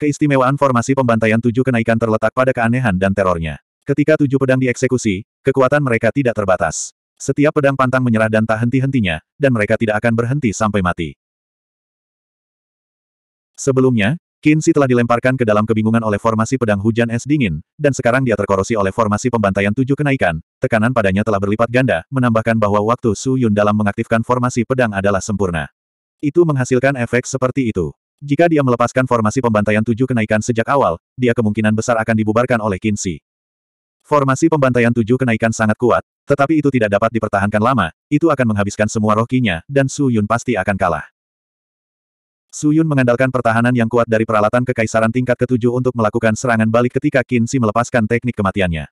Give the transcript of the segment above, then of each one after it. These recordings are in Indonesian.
Keistimewaan formasi pembantaian tujuh kenaikan terletak pada keanehan dan terornya. Ketika tujuh pedang dieksekusi, kekuatan mereka tidak terbatas. Setiap pedang pantang menyerah dan tak henti-hentinya, dan mereka tidak akan berhenti sampai mati. Sebelumnya, Kinsi telah dilemparkan ke dalam kebingungan oleh formasi pedang hujan es dingin, dan sekarang dia terkorosi oleh formasi pembantaian tujuh kenaikan, tekanan padanya telah berlipat ganda, menambahkan bahwa waktu Su Yun dalam mengaktifkan formasi pedang adalah sempurna. Itu menghasilkan efek seperti itu. Jika dia melepaskan formasi pembantaian tujuh kenaikan sejak awal, dia kemungkinan besar akan dibubarkan oleh Kinsi. Formasi pembantaian tujuh kenaikan sangat kuat, tetapi itu tidak dapat dipertahankan lama, itu akan menghabiskan semua rohkinya, dan Su Yun pasti akan kalah. Su Yun mengandalkan pertahanan yang kuat dari peralatan kekaisaran tingkat ketujuh untuk melakukan serangan balik ketika Qin melepaskan teknik kematiannya.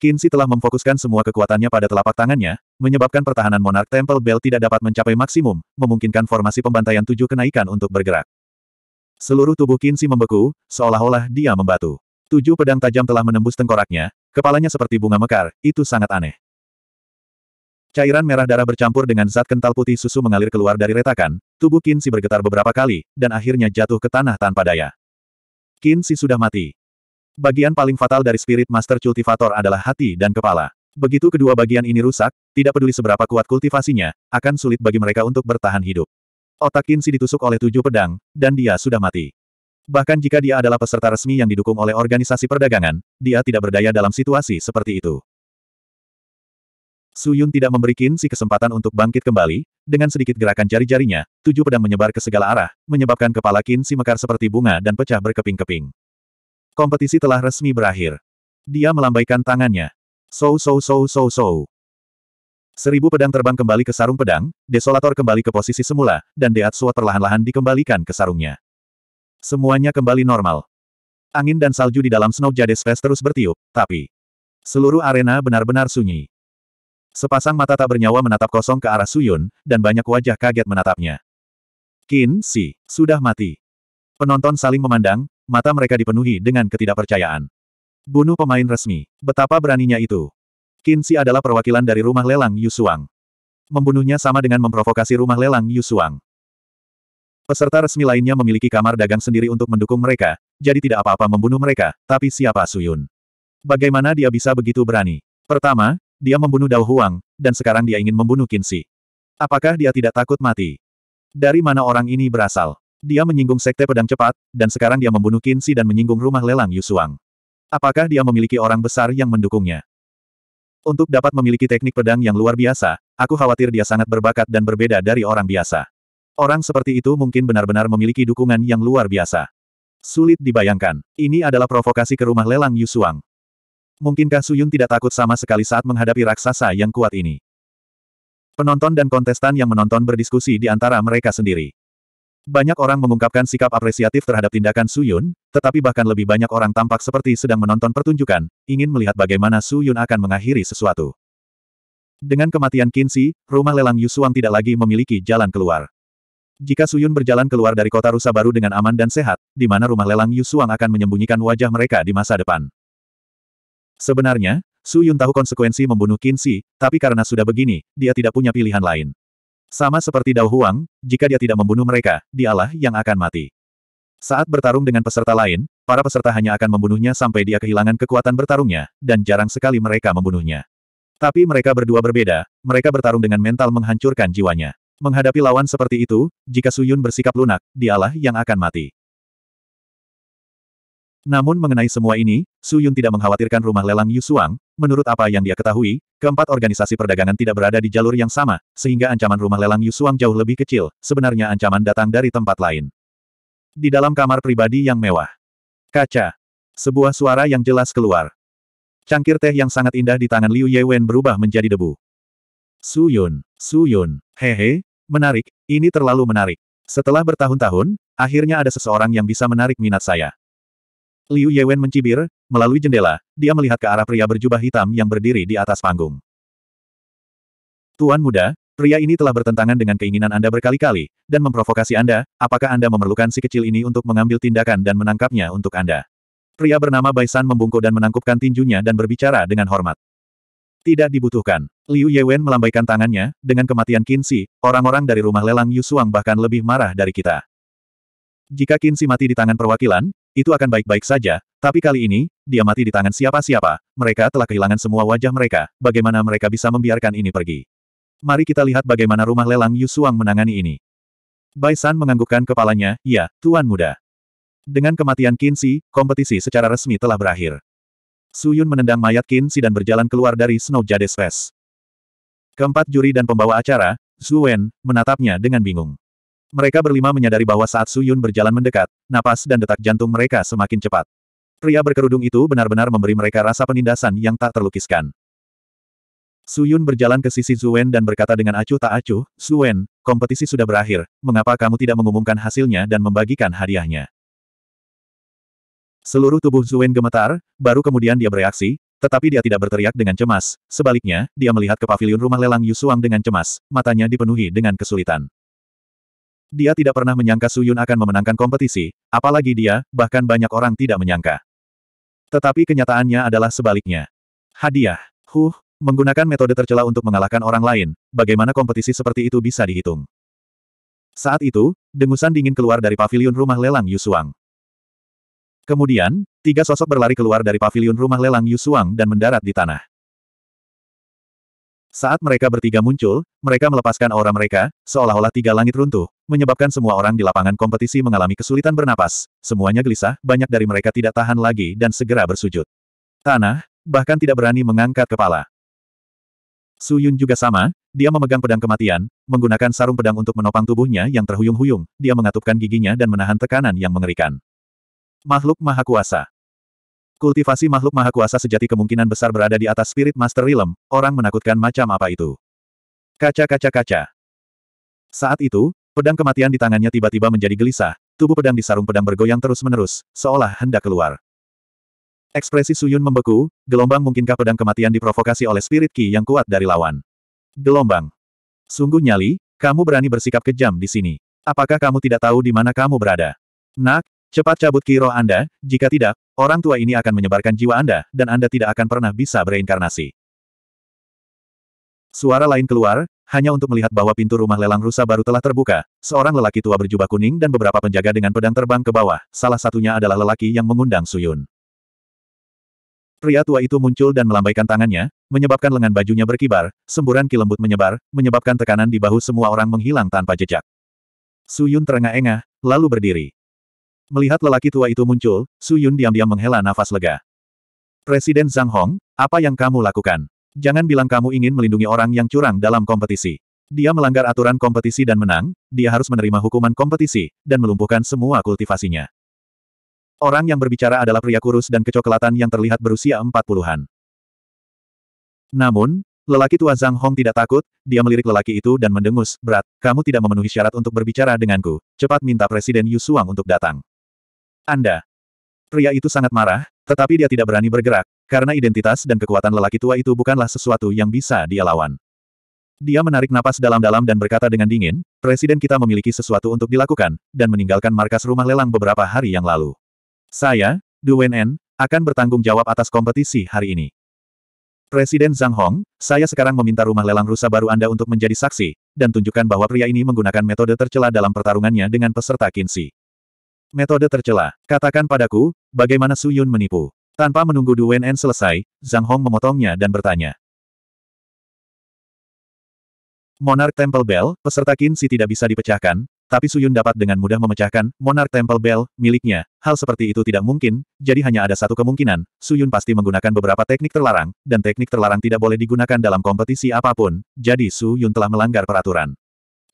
Kinsi telah memfokuskan semua kekuatannya pada telapak tangannya, menyebabkan pertahanan monark Temple Bell tidak dapat mencapai maksimum, memungkinkan formasi pembantaian tujuh kenaikan untuk bergerak. Seluruh tubuh Kinsi membeku, seolah-olah dia membatu. Tujuh pedang tajam telah menembus tengkoraknya, kepalanya seperti bunga mekar, itu sangat aneh. Cairan merah darah bercampur dengan zat kental putih susu mengalir keluar dari retakan, tubuh Kinsi bergetar beberapa kali, dan akhirnya jatuh ke tanah tanpa daya. Kinsi sudah mati. Bagian paling fatal dari Spirit Master Cultivator adalah hati dan kepala. Begitu kedua bagian ini rusak, tidak peduli seberapa kuat kultivasinya, akan sulit bagi mereka untuk bertahan hidup. Otak Kinsi ditusuk oleh tujuh pedang, dan dia sudah mati. Bahkan jika dia adalah peserta resmi yang didukung oleh organisasi perdagangan, dia tidak berdaya dalam situasi seperti itu. Su Yun tidak memberi Kinsi kesempatan untuk bangkit kembali, dengan sedikit gerakan jari-jarinya, tujuh pedang menyebar ke segala arah, menyebabkan kepala Kinsi mekar seperti bunga dan pecah berkeping-keping. Kompetisi telah resmi berakhir. Dia melambaikan tangannya. So so so so so. Seribu pedang terbang kembali ke sarung pedang, Desolator kembali ke posisi semula, dan Deatsuo perlahan-lahan dikembalikan ke sarungnya. Semuanya kembali normal. Angin dan salju di dalam Snow Jade Space terus bertiup, tapi... Seluruh arena benar-benar sunyi. Sepasang mata tak bernyawa menatap kosong ke arah Suyun, dan banyak wajah kaget menatapnya. Kin Si, sudah mati. Penonton saling memandang, mata mereka dipenuhi dengan ketidakpercayaan. Bunuh pemain resmi. Betapa beraninya itu. Kinsi adalah perwakilan dari rumah lelang Yusuang. Membunuhnya sama dengan memprovokasi rumah lelang Yusuang. Peserta resmi lainnya memiliki kamar dagang sendiri untuk mendukung mereka, jadi tidak apa-apa membunuh mereka, tapi siapa Suyun? Bagaimana dia bisa begitu berani? Pertama, dia membunuh Dao Huang, dan sekarang dia ingin membunuh Kinsi. Apakah dia tidak takut mati? Dari mana orang ini berasal? Dia menyinggung sekte pedang cepat, dan sekarang dia membunuh Kinsi dan menyinggung rumah lelang Yusuang. Apakah dia memiliki orang besar yang mendukungnya? Untuk dapat memiliki teknik pedang yang luar biasa, aku khawatir dia sangat berbakat dan berbeda dari orang biasa. Orang seperti itu mungkin benar-benar memiliki dukungan yang luar biasa. Sulit dibayangkan. Ini adalah provokasi ke rumah lelang Yusuang. Mungkinkah Suyun tidak takut sama sekali saat menghadapi raksasa yang kuat ini? Penonton dan kontestan yang menonton berdiskusi di antara mereka sendiri. Banyak orang mengungkapkan sikap apresiatif terhadap tindakan Su Yun, tetapi bahkan lebih banyak orang tampak seperti sedang menonton pertunjukan, ingin melihat bagaimana Su Yun akan mengakhiri sesuatu. Dengan kematian Kinsi, rumah lelang Yusuang tidak lagi memiliki jalan keluar. Jika Su Yun berjalan keluar dari kota rusa baru dengan aman dan sehat, di mana rumah lelang Yusuang akan menyembunyikan wajah mereka di masa depan. Sebenarnya, Su Yun tahu konsekuensi membunuh Kinsi, tapi karena sudah begini, dia tidak punya pilihan lain. Sama seperti Dao Huang, jika dia tidak membunuh mereka, dialah yang akan mati. Saat bertarung dengan peserta lain, para peserta hanya akan membunuhnya sampai dia kehilangan kekuatan bertarungnya, dan jarang sekali mereka membunuhnya. Tapi mereka berdua berbeda, mereka bertarung dengan mental menghancurkan jiwanya. Menghadapi lawan seperti itu, jika Suyun bersikap lunak, dialah yang akan mati. Namun mengenai semua ini, Su Yun tidak mengkhawatirkan rumah lelang Yu Suang, menurut apa yang dia ketahui, keempat organisasi perdagangan tidak berada di jalur yang sama, sehingga ancaman rumah lelang Yu Suang jauh lebih kecil, sebenarnya ancaman datang dari tempat lain. Di dalam kamar pribadi yang mewah. Kaca. Sebuah suara yang jelas keluar. Cangkir teh yang sangat indah di tangan Liu Yewen berubah menjadi debu. Su Yun, Su Yun, hehe, menarik, ini terlalu menarik. Setelah bertahun-tahun, akhirnya ada seseorang yang bisa menarik minat saya. Liu Yewen mencibir, melalui jendela, dia melihat ke arah pria berjubah hitam yang berdiri di atas panggung. Tuan muda, pria ini telah bertentangan dengan keinginan Anda berkali-kali, dan memprovokasi Anda, apakah Anda memerlukan si kecil ini untuk mengambil tindakan dan menangkapnya untuk Anda? Pria bernama Baisan membungkuk dan menangkupkan tinjunya dan berbicara dengan hormat. Tidak dibutuhkan. Liu Yewen melambaikan tangannya, dengan kematian Kinsi, orang-orang dari rumah lelang Yusuang bahkan lebih marah dari kita. Jika Kinsi mati di tangan perwakilan, itu akan baik-baik saja, tapi kali ini, dia mati di tangan siapa-siapa, mereka telah kehilangan semua wajah mereka, bagaimana mereka bisa membiarkan ini pergi. Mari kita lihat bagaimana rumah lelang Yusuang menangani ini. Bai San menganggukkan kepalanya, ya, Tuan Muda. Dengan kematian Qin kompetisi secara resmi telah berakhir. Su Yun menendang mayat Qin dan berjalan keluar dari Snow Jade Space. Keempat juri dan pembawa acara, Zhu Wen, menatapnya dengan bingung. Mereka berlima menyadari bahwa saat Su Yun berjalan mendekat, napas dan detak jantung mereka semakin cepat. Pria berkerudung itu benar-benar memberi mereka rasa penindasan yang tak terlukiskan. Su Yun berjalan ke sisi Zuwen dan berkata dengan acuh tak acuh, Zuen, kompetisi sudah berakhir, mengapa kamu tidak mengumumkan hasilnya dan membagikan hadiahnya? Seluruh tubuh Zuwen gemetar, baru kemudian dia bereaksi, tetapi dia tidak berteriak dengan cemas, sebaliknya, dia melihat ke pavilion rumah lelang Yusuang dengan cemas, matanya dipenuhi dengan kesulitan. Dia tidak pernah menyangka Suyun akan memenangkan kompetisi, apalagi dia, bahkan banyak orang tidak menyangka. Tetapi kenyataannya adalah sebaliknya. Hadiah. Huh, menggunakan metode tercela untuk mengalahkan orang lain, bagaimana kompetisi seperti itu bisa dihitung? Saat itu, dengusan dingin keluar dari pavilion rumah lelang Yusuang. Kemudian, tiga sosok berlari keluar dari pavilion rumah lelang Yusuang dan mendarat di tanah. Saat mereka bertiga muncul, mereka melepaskan aura mereka, seolah-olah tiga langit runtuh, menyebabkan semua orang di lapangan kompetisi mengalami kesulitan bernapas, semuanya gelisah, banyak dari mereka tidak tahan lagi dan segera bersujud. Tanah, bahkan tidak berani mengangkat kepala. Su Yun juga sama, dia memegang pedang kematian, menggunakan sarung pedang untuk menopang tubuhnya yang terhuyung-huyung, dia mengatupkan giginya dan menahan tekanan yang mengerikan. Makhluk Maha Kuasa Kultivasi makhluk maha kuasa sejati kemungkinan besar berada di atas spirit master realm, orang menakutkan macam apa itu. Kaca-kaca-kaca. Saat itu, Pedang kematian di tangannya tiba-tiba menjadi gelisah, tubuh pedang di sarung pedang bergoyang terus-menerus, seolah hendak keluar. Ekspresi Suyun membeku, gelombang mungkinkah pedang kematian diprovokasi oleh spirit ki yang kuat dari lawan. Gelombang. Sungguh nyali, kamu berani bersikap kejam di sini. Apakah kamu tidak tahu di mana kamu berada? Nak, cepat cabut kiro Anda, jika tidak, orang tua ini akan menyebarkan jiwa Anda, dan Anda tidak akan pernah bisa bereinkarnasi. Suara lain keluar, hanya untuk melihat bahwa pintu rumah lelang rusa baru telah terbuka, seorang lelaki tua berjubah kuning dan beberapa penjaga dengan pedang terbang ke bawah, salah satunya adalah lelaki yang mengundang Suyun. Pria tua itu muncul dan melambaikan tangannya, menyebabkan lengan bajunya berkibar, semburan ki lembut menyebar, menyebabkan tekanan di bahu semua orang menghilang tanpa jejak. Suyun terengah-engah, lalu berdiri. Melihat lelaki tua itu muncul, Suyun diam-diam menghela nafas lega. Presiden Zhang Hong, apa yang kamu lakukan? Jangan bilang kamu ingin melindungi orang yang curang dalam kompetisi. Dia melanggar aturan kompetisi dan menang, dia harus menerima hukuman kompetisi, dan melumpuhkan semua kultivasinya. Orang yang berbicara adalah pria kurus dan kecoklatan yang terlihat berusia empat puluhan. Namun, lelaki tua Zhang Hong tidak takut, dia melirik lelaki itu dan mendengus, Berat, kamu tidak memenuhi syarat untuk berbicara denganku, cepat minta Presiden Yu Suang untuk datang. Anda. Pria itu sangat marah, tetapi dia tidak berani bergerak, karena identitas dan kekuatan lelaki tua itu bukanlah sesuatu yang bisa dia lawan. Dia menarik napas dalam-dalam dan berkata dengan dingin, Presiden kita memiliki sesuatu untuk dilakukan, dan meninggalkan markas rumah lelang beberapa hari yang lalu. Saya, Duwen N, akan bertanggung jawab atas kompetisi hari ini. Presiden Zhang Hong, saya sekarang meminta rumah lelang rusa baru Anda untuk menjadi saksi, dan tunjukkan bahwa pria ini menggunakan metode tercela dalam pertarungannya dengan peserta Kinsi. Metode tercela. Katakan padaku, bagaimana Su Yun menipu. Tanpa menunggu Du En selesai, Zhang Hong memotongnya dan bertanya. Monarch Temple Bell, peserta Qin Shi tidak bisa dipecahkan, tapi Suyun dapat dengan mudah memecahkan Monarch Temple Bell miliknya. Hal seperti itu tidak mungkin, jadi hanya ada satu kemungkinan, Suyun pasti menggunakan beberapa teknik terlarang, dan teknik terlarang tidak boleh digunakan dalam kompetisi apapun, jadi Suyun telah melanggar peraturan.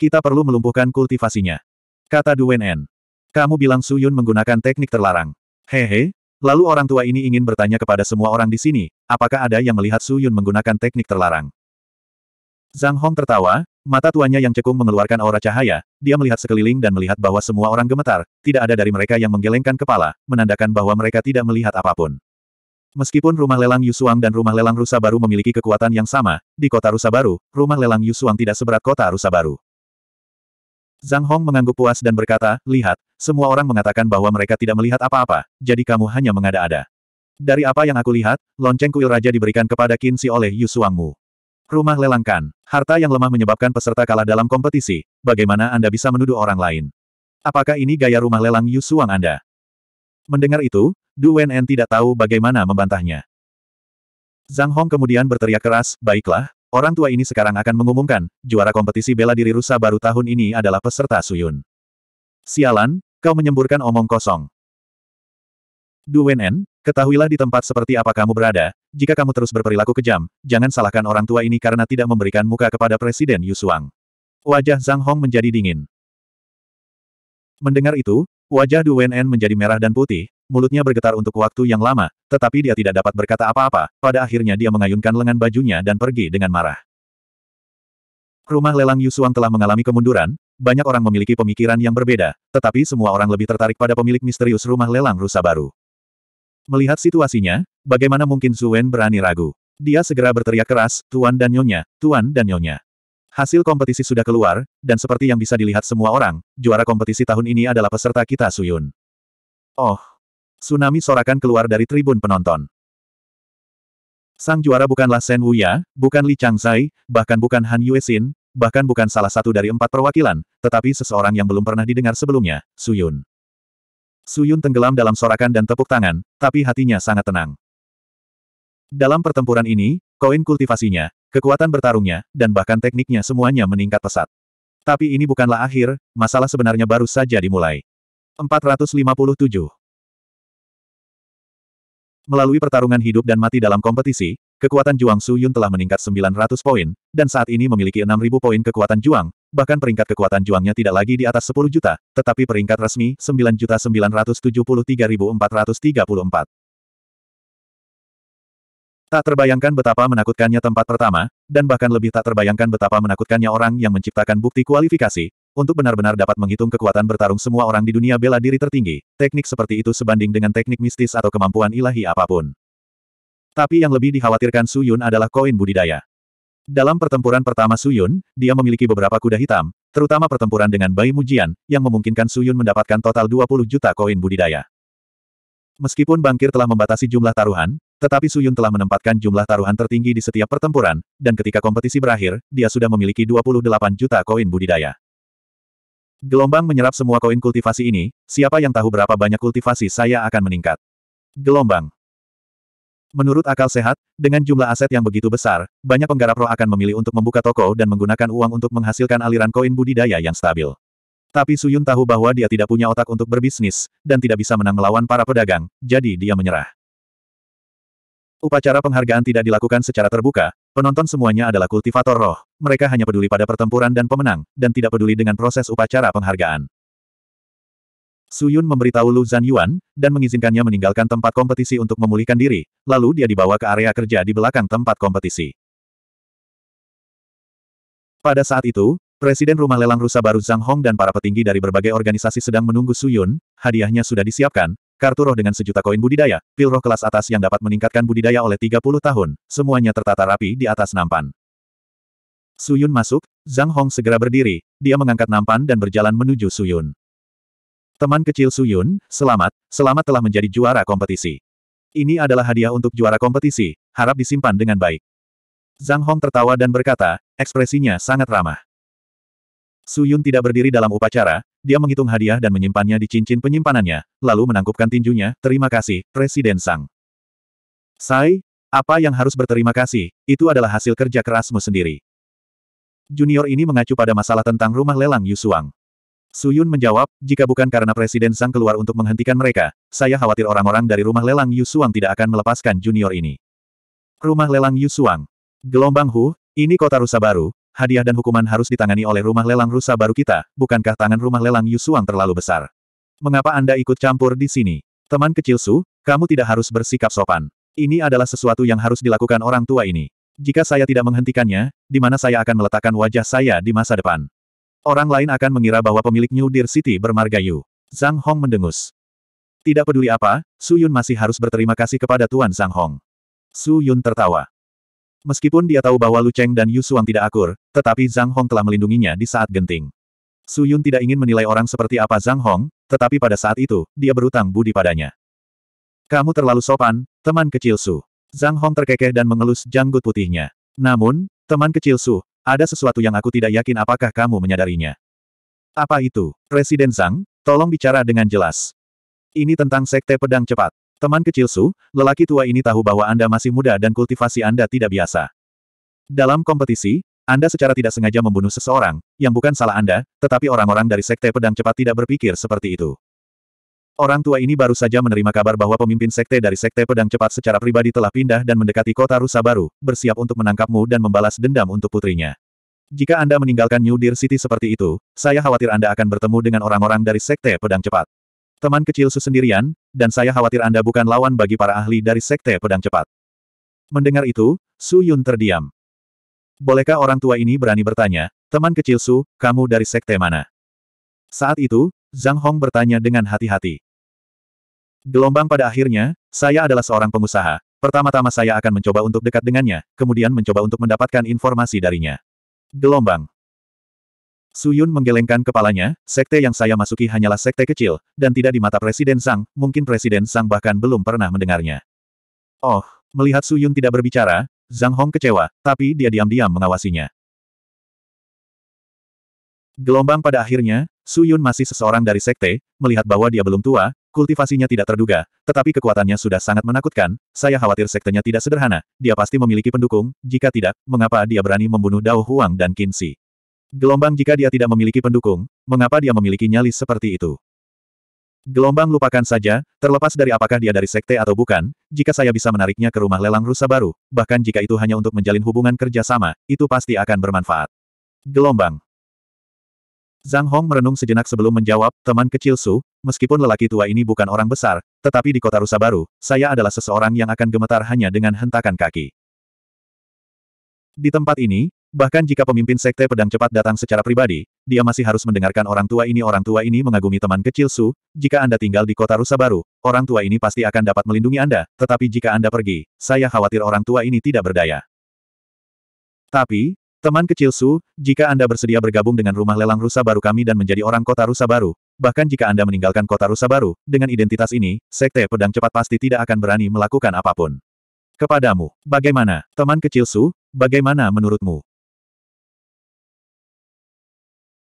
Kita perlu melumpuhkan kultivasinya. Kata Duen En. Kamu bilang Suyun menggunakan teknik terlarang. Hehe, Lalu orang tua ini ingin bertanya kepada semua orang di sini, apakah ada yang melihat Su Yun menggunakan teknik terlarang. Zhang Hong tertawa, mata tuanya yang cekung mengeluarkan aura cahaya, dia melihat sekeliling dan melihat bahwa semua orang gemetar, tidak ada dari mereka yang menggelengkan kepala, menandakan bahwa mereka tidak melihat apapun. Meskipun rumah lelang Yusuang dan rumah lelang Rusa Baru memiliki kekuatan yang sama, di kota Rusa Baru, rumah lelang Yusuang tidak seberat kota Rusa Baru. Zhang Hong mengangguk puas dan berkata, lihat, semua orang mengatakan bahwa mereka tidak melihat apa-apa, jadi kamu hanya mengada-ada. Dari apa yang aku lihat, lonceng kuil raja diberikan kepada Qin Shi oleh Yu Suangmu. Rumah lelangkan, harta yang lemah menyebabkan peserta kalah dalam kompetisi, bagaimana Anda bisa menuduh orang lain? Apakah ini gaya rumah lelang Yu Suang Anda? Mendengar itu, Du Wen En tidak tahu bagaimana membantahnya. Zhang Hong kemudian berteriak keras, baiklah, Orang tua ini sekarang akan mengumumkan, juara kompetisi bela diri rusa baru tahun ini adalah peserta Suyun. Sialan, kau menyemburkan omong kosong. Du Wenen, ketahuilah di tempat seperti apa kamu berada, jika kamu terus berperilaku kejam, jangan salahkan orang tua ini karena tidak memberikan muka kepada Presiden Yu Suang. Wajah Zhang Hong menjadi dingin. Mendengar itu, wajah Du Wenen menjadi merah dan putih, mulutnya bergetar untuk waktu yang lama, tetapi dia tidak dapat berkata apa-apa, pada akhirnya dia mengayunkan lengan bajunya dan pergi dengan marah. Rumah lelang Yusuang telah mengalami kemunduran, banyak orang memiliki pemikiran yang berbeda, tetapi semua orang lebih tertarik pada pemilik misterius rumah lelang rusa baru. Melihat situasinya, bagaimana mungkin Zuen berani ragu? Dia segera berteriak keras, Tuan dan Nyonya, Tuan dan Nyonya. Hasil kompetisi sudah keluar, dan seperti yang bisa dilihat semua orang, juara kompetisi tahun ini adalah peserta kita Suyun. Oh, Tsunami sorakan keluar dari tribun penonton. Sang juara bukanlah Shen Wuya, bukan Li Changzai, bahkan bukan Han Yuexin, bahkan bukan salah satu dari empat perwakilan, tetapi seseorang yang belum pernah didengar sebelumnya, Su Yun. Su Yun tenggelam dalam sorakan dan tepuk tangan, tapi hatinya sangat tenang. Dalam pertempuran ini, koin kultivasinya, kekuatan bertarungnya, dan bahkan tekniknya semuanya meningkat pesat. Tapi ini bukanlah akhir, masalah sebenarnya baru saja dimulai. 457 Melalui pertarungan hidup dan mati dalam kompetisi, kekuatan Juang Su Yun telah meningkat 900 poin, dan saat ini memiliki 6.000 poin kekuatan Juang, bahkan peringkat kekuatan Juangnya tidak lagi di atas 10 juta, tetapi peringkat resmi 9.973.434. Tak terbayangkan betapa menakutkannya tempat pertama, dan bahkan lebih tak terbayangkan betapa menakutkannya orang yang menciptakan bukti kualifikasi, untuk benar-benar dapat menghitung kekuatan bertarung semua orang di dunia bela diri tertinggi, teknik seperti itu sebanding dengan teknik mistis atau kemampuan ilahi apapun. Tapi yang lebih dikhawatirkan Su Yun adalah koin budidaya. Dalam pertempuran pertama Su Yun, dia memiliki beberapa kuda hitam, terutama pertempuran dengan Bai Mujian, yang memungkinkan Su Yun mendapatkan total 20 juta koin budidaya. Meskipun Bangkir telah membatasi jumlah taruhan, tetapi Su Yun telah menempatkan jumlah taruhan tertinggi di setiap pertempuran, dan ketika kompetisi berakhir, dia sudah memiliki 28 juta koin budidaya. Gelombang menyerap semua koin kultivasi ini, siapa yang tahu berapa banyak kultivasi saya akan meningkat. Gelombang. Menurut akal sehat, dengan jumlah aset yang begitu besar, banyak penggarap roh akan memilih untuk membuka toko dan menggunakan uang untuk menghasilkan aliran koin budidaya yang stabil. Tapi Suyun tahu bahwa dia tidak punya otak untuk berbisnis, dan tidak bisa menang melawan para pedagang, jadi dia menyerah. Upacara penghargaan tidak dilakukan secara terbuka, penonton semuanya adalah kultivator roh, mereka hanya peduli pada pertempuran dan pemenang, dan tidak peduli dengan proses upacara penghargaan. Suyun memberitahu Lu Zhan Yuan, dan mengizinkannya meninggalkan tempat kompetisi untuk memulihkan diri, lalu dia dibawa ke area kerja di belakang tempat kompetisi. Pada saat itu, Presiden Rumah Lelang Rusa baru Zhang Hong dan para petinggi dari berbagai organisasi sedang menunggu Suyun, hadiahnya sudah disiapkan, Kartu roh dengan sejuta koin budidaya, pil roh kelas atas yang dapat meningkatkan budidaya oleh 30 tahun, semuanya tertata rapi di atas nampan. Suyun masuk, Zhang Hong segera berdiri, dia mengangkat nampan dan berjalan menuju Suyun. Teman kecil Suyun, selamat, selamat telah menjadi juara kompetisi. Ini adalah hadiah untuk juara kompetisi, harap disimpan dengan baik. Zhang Hong tertawa dan berkata, ekspresinya sangat ramah. Suyun tidak berdiri dalam upacara, dia menghitung hadiah dan menyimpannya di cincin penyimpanannya, lalu menangkupkan tinjunya, terima kasih, Presiden Sang. Sai, apa yang harus berterima kasih, itu adalah hasil kerja kerasmu sendiri. Junior ini mengacu pada masalah tentang rumah lelang Yusuang. Suyun menjawab, jika bukan karena Presiden Sang keluar untuk menghentikan mereka, saya khawatir orang-orang dari rumah lelang Yusuang tidak akan melepaskan junior ini. Rumah lelang Yusuang. Gelombang Hu, ini kota rusa baru, hadiah dan hukuman harus ditangani oleh rumah lelang rusa baru kita, bukankah tangan rumah lelang Yusuang terlalu besar? Mengapa Anda ikut campur di sini? Teman kecil Su, kamu tidak harus bersikap sopan. Ini adalah sesuatu yang harus dilakukan orang tua ini. Jika saya tidak menghentikannya, di mana saya akan meletakkan wajah saya di masa depan? Orang lain akan mengira bahwa pemilik New Deer City bermarga Yu. Zhang Hong mendengus. Tidak peduli apa, Su Yun masih harus berterima kasih kepada Tuan Zhang Hong. Su Yun tertawa. Meskipun dia tahu bahwa Lu Cheng dan Yu Suang tidak akur, tetapi Zhang Hong telah melindunginya di saat genting. Su Yun tidak ingin menilai orang seperti apa Zhang Hong, tetapi pada saat itu, dia berutang budi padanya. Kamu terlalu sopan, teman kecil Su. Zhang Hong terkekeh dan mengelus janggut putihnya. Namun, teman kecil Su, ada sesuatu yang aku tidak yakin apakah kamu menyadarinya. Apa itu, Presiden Zhang? Tolong bicara dengan jelas. Ini tentang Sekte Pedang Cepat. Teman kecil Su, lelaki tua ini tahu bahwa Anda masih muda dan kultivasi Anda tidak biasa. Dalam kompetisi, Anda secara tidak sengaja membunuh seseorang, yang bukan salah Anda, tetapi orang-orang dari Sekte Pedang Cepat tidak berpikir seperti itu. Orang tua ini baru saja menerima kabar bahwa pemimpin sekte dari sekte pedang cepat secara pribadi telah pindah dan mendekati kota Rusa Baru, bersiap untuk menangkapmu dan membalas dendam untuk putrinya. Jika Anda meninggalkan New Deer City seperti itu, saya khawatir Anda akan bertemu dengan orang-orang dari sekte pedang cepat. Teman kecil sesendirian, dan saya khawatir Anda bukan lawan bagi para ahli dari Sekte Pedang Cepat. Mendengar itu, Su Yun terdiam. Bolehkah orang tua ini berani bertanya, teman kecil Su, kamu dari Sekte mana? Saat itu, Zhang Hong bertanya dengan hati-hati. Gelombang pada akhirnya, saya adalah seorang pengusaha. Pertama-tama saya akan mencoba untuk dekat dengannya, kemudian mencoba untuk mendapatkan informasi darinya. Gelombang. Suyun menggelengkan kepalanya, sekte yang saya masuki hanyalah sekte kecil, dan tidak di mata Presiden Sang, mungkin Presiden Sang bahkan belum pernah mendengarnya. Oh, melihat Suyun tidak berbicara, Zhang Hong kecewa, tapi dia diam-diam mengawasinya. Gelombang pada akhirnya, Suyun masih seseorang dari sekte, melihat bahwa dia belum tua, kultivasinya tidak terduga, tetapi kekuatannya sudah sangat menakutkan, saya khawatir sektenya tidak sederhana, dia pasti memiliki pendukung, jika tidak, mengapa dia berani membunuh Dao Huang dan Qin Shi? Gelombang jika dia tidak memiliki pendukung, mengapa dia memiliki nyali seperti itu? Gelombang lupakan saja, terlepas dari apakah dia dari sekte atau bukan, jika saya bisa menariknya ke rumah lelang rusa baru, bahkan jika itu hanya untuk menjalin hubungan kerjasama, itu pasti akan bermanfaat. Gelombang Zhang Hong merenung sejenak sebelum menjawab, teman kecil Su, meskipun lelaki tua ini bukan orang besar, tetapi di kota Rusa Baru, saya adalah seseorang yang akan gemetar hanya dengan hentakan kaki. Di tempat ini, Bahkan jika pemimpin sekte pedang cepat datang secara pribadi, dia masih harus mendengarkan orang tua ini orang tua ini mengagumi teman kecil Su, jika Anda tinggal di kota Rusa Baru, orang tua ini pasti akan dapat melindungi Anda, tetapi jika Anda pergi, saya khawatir orang tua ini tidak berdaya. Tapi, teman kecil Su, jika Anda bersedia bergabung dengan rumah lelang Rusa Baru kami dan menjadi orang kota Rusa Baru, bahkan jika Anda meninggalkan kota Rusa Baru, dengan identitas ini, sekte pedang cepat pasti tidak akan berani melakukan apapun. Kepadamu, bagaimana, teman kecil Su, bagaimana menurutmu?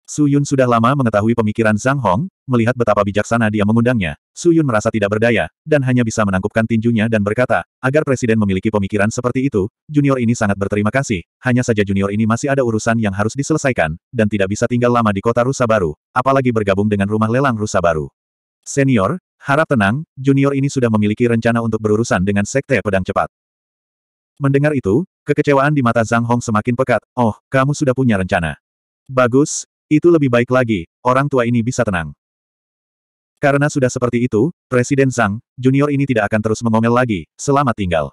Su Yun sudah lama mengetahui pemikiran Zhang Hong, melihat betapa bijaksana dia mengundangnya, Su Yun merasa tidak berdaya, dan hanya bisa menangkupkan tinjunya dan berkata, agar Presiden memiliki pemikiran seperti itu, junior ini sangat berterima kasih, hanya saja junior ini masih ada urusan yang harus diselesaikan, dan tidak bisa tinggal lama di kota Rusa Baru, apalagi bergabung dengan rumah lelang Rusa Baru. Senior, harap tenang, junior ini sudah memiliki rencana untuk berurusan dengan Sekte Pedang Cepat. Mendengar itu, kekecewaan di mata Zhang Hong semakin pekat, oh, kamu sudah punya rencana. Bagus, itu lebih baik lagi, orang tua ini bisa tenang. Karena sudah seperti itu, Presiden Zhang, junior ini tidak akan terus mengomel lagi, selamat tinggal.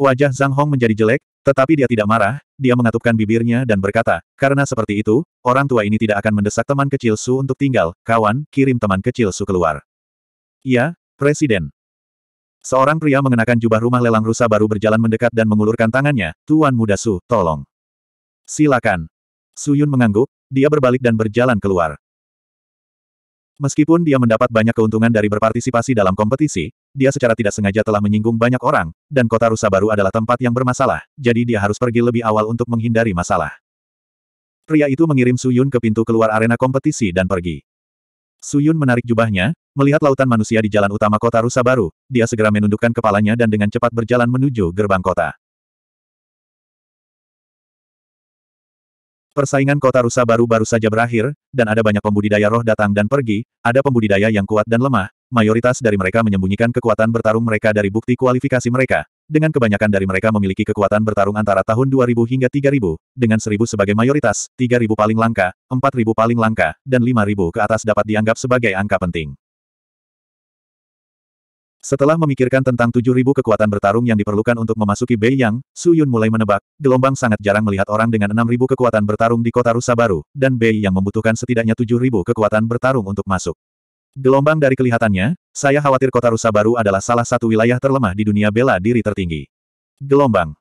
Wajah Zhang Hong menjadi jelek, tetapi dia tidak marah, dia mengatupkan bibirnya dan berkata, karena seperti itu, orang tua ini tidak akan mendesak teman kecil Su untuk tinggal, kawan, kirim teman kecil Su keluar. Ya, Presiden. Seorang pria mengenakan jubah rumah lelang rusa baru berjalan mendekat dan mengulurkan tangannya, Tuan Muda Su, tolong. Silakan. Suyun mengangguk, dia berbalik dan berjalan keluar. Meskipun dia mendapat banyak keuntungan dari berpartisipasi dalam kompetisi, dia secara tidak sengaja telah menyinggung banyak orang, dan kota rusa baru adalah tempat yang bermasalah, jadi dia harus pergi lebih awal untuk menghindari masalah. Pria itu mengirim Suyun ke pintu keluar arena kompetisi dan pergi. Suyun menarik jubahnya, melihat lautan manusia di jalan utama kota rusa baru, dia segera menundukkan kepalanya dan dengan cepat berjalan menuju gerbang kota. Persaingan kota rusa baru baru saja berakhir, dan ada banyak pembudidaya roh datang dan pergi, ada pembudidaya yang kuat dan lemah, mayoritas dari mereka menyembunyikan kekuatan bertarung mereka dari bukti kualifikasi mereka, dengan kebanyakan dari mereka memiliki kekuatan bertarung antara tahun 2000 hingga 3000, dengan 1000 sebagai mayoritas, 3000 paling langka, 4000 paling langka, dan 5000 ke atas dapat dianggap sebagai angka penting. Setelah memikirkan tentang 7.000 kekuatan bertarung yang diperlukan untuk memasuki Bei Yang, Su Yun mulai menebak, gelombang sangat jarang melihat orang dengan 6.000 kekuatan bertarung di kota Rusa Baru, dan Bei Yang membutuhkan setidaknya 7.000 kekuatan bertarung untuk masuk. Gelombang dari kelihatannya, saya khawatir kota Rusa Baru adalah salah satu wilayah terlemah di dunia bela diri tertinggi. Gelombang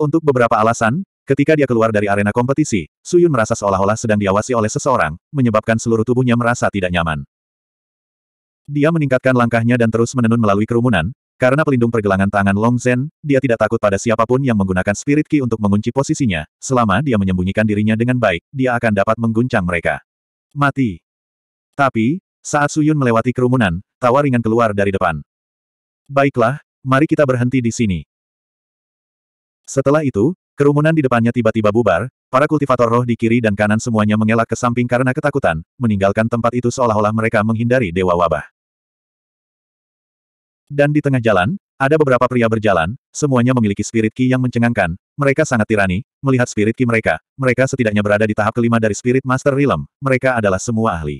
Untuk beberapa alasan, ketika dia keluar dari arena kompetisi, Su Yun merasa seolah-olah sedang diawasi oleh seseorang, menyebabkan seluruh tubuhnya merasa tidak nyaman. Dia meningkatkan langkahnya dan terus menenun melalui kerumunan, karena pelindung pergelangan tangan Long Zen, dia tidak takut pada siapapun yang menggunakan spirit Key untuk mengunci posisinya, selama dia menyembunyikan dirinya dengan baik, dia akan dapat mengguncang mereka. Mati. Tapi, saat Suyun melewati kerumunan, tawa ringan keluar dari depan. Baiklah, mari kita berhenti di sini. Setelah itu, kerumunan di depannya tiba-tiba bubar, Para kultivator roh di kiri dan kanan semuanya mengelak ke samping karena ketakutan, meninggalkan tempat itu seolah-olah mereka menghindari dewa wabah. Dan di tengah jalan, ada beberapa pria berjalan, semuanya memiliki spirit ki yang mencengangkan, mereka sangat tirani, melihat spirit ki mereka, mereka setidaknya berada di tahap kelima dari spirit master realm, mereka adalah semua ahli.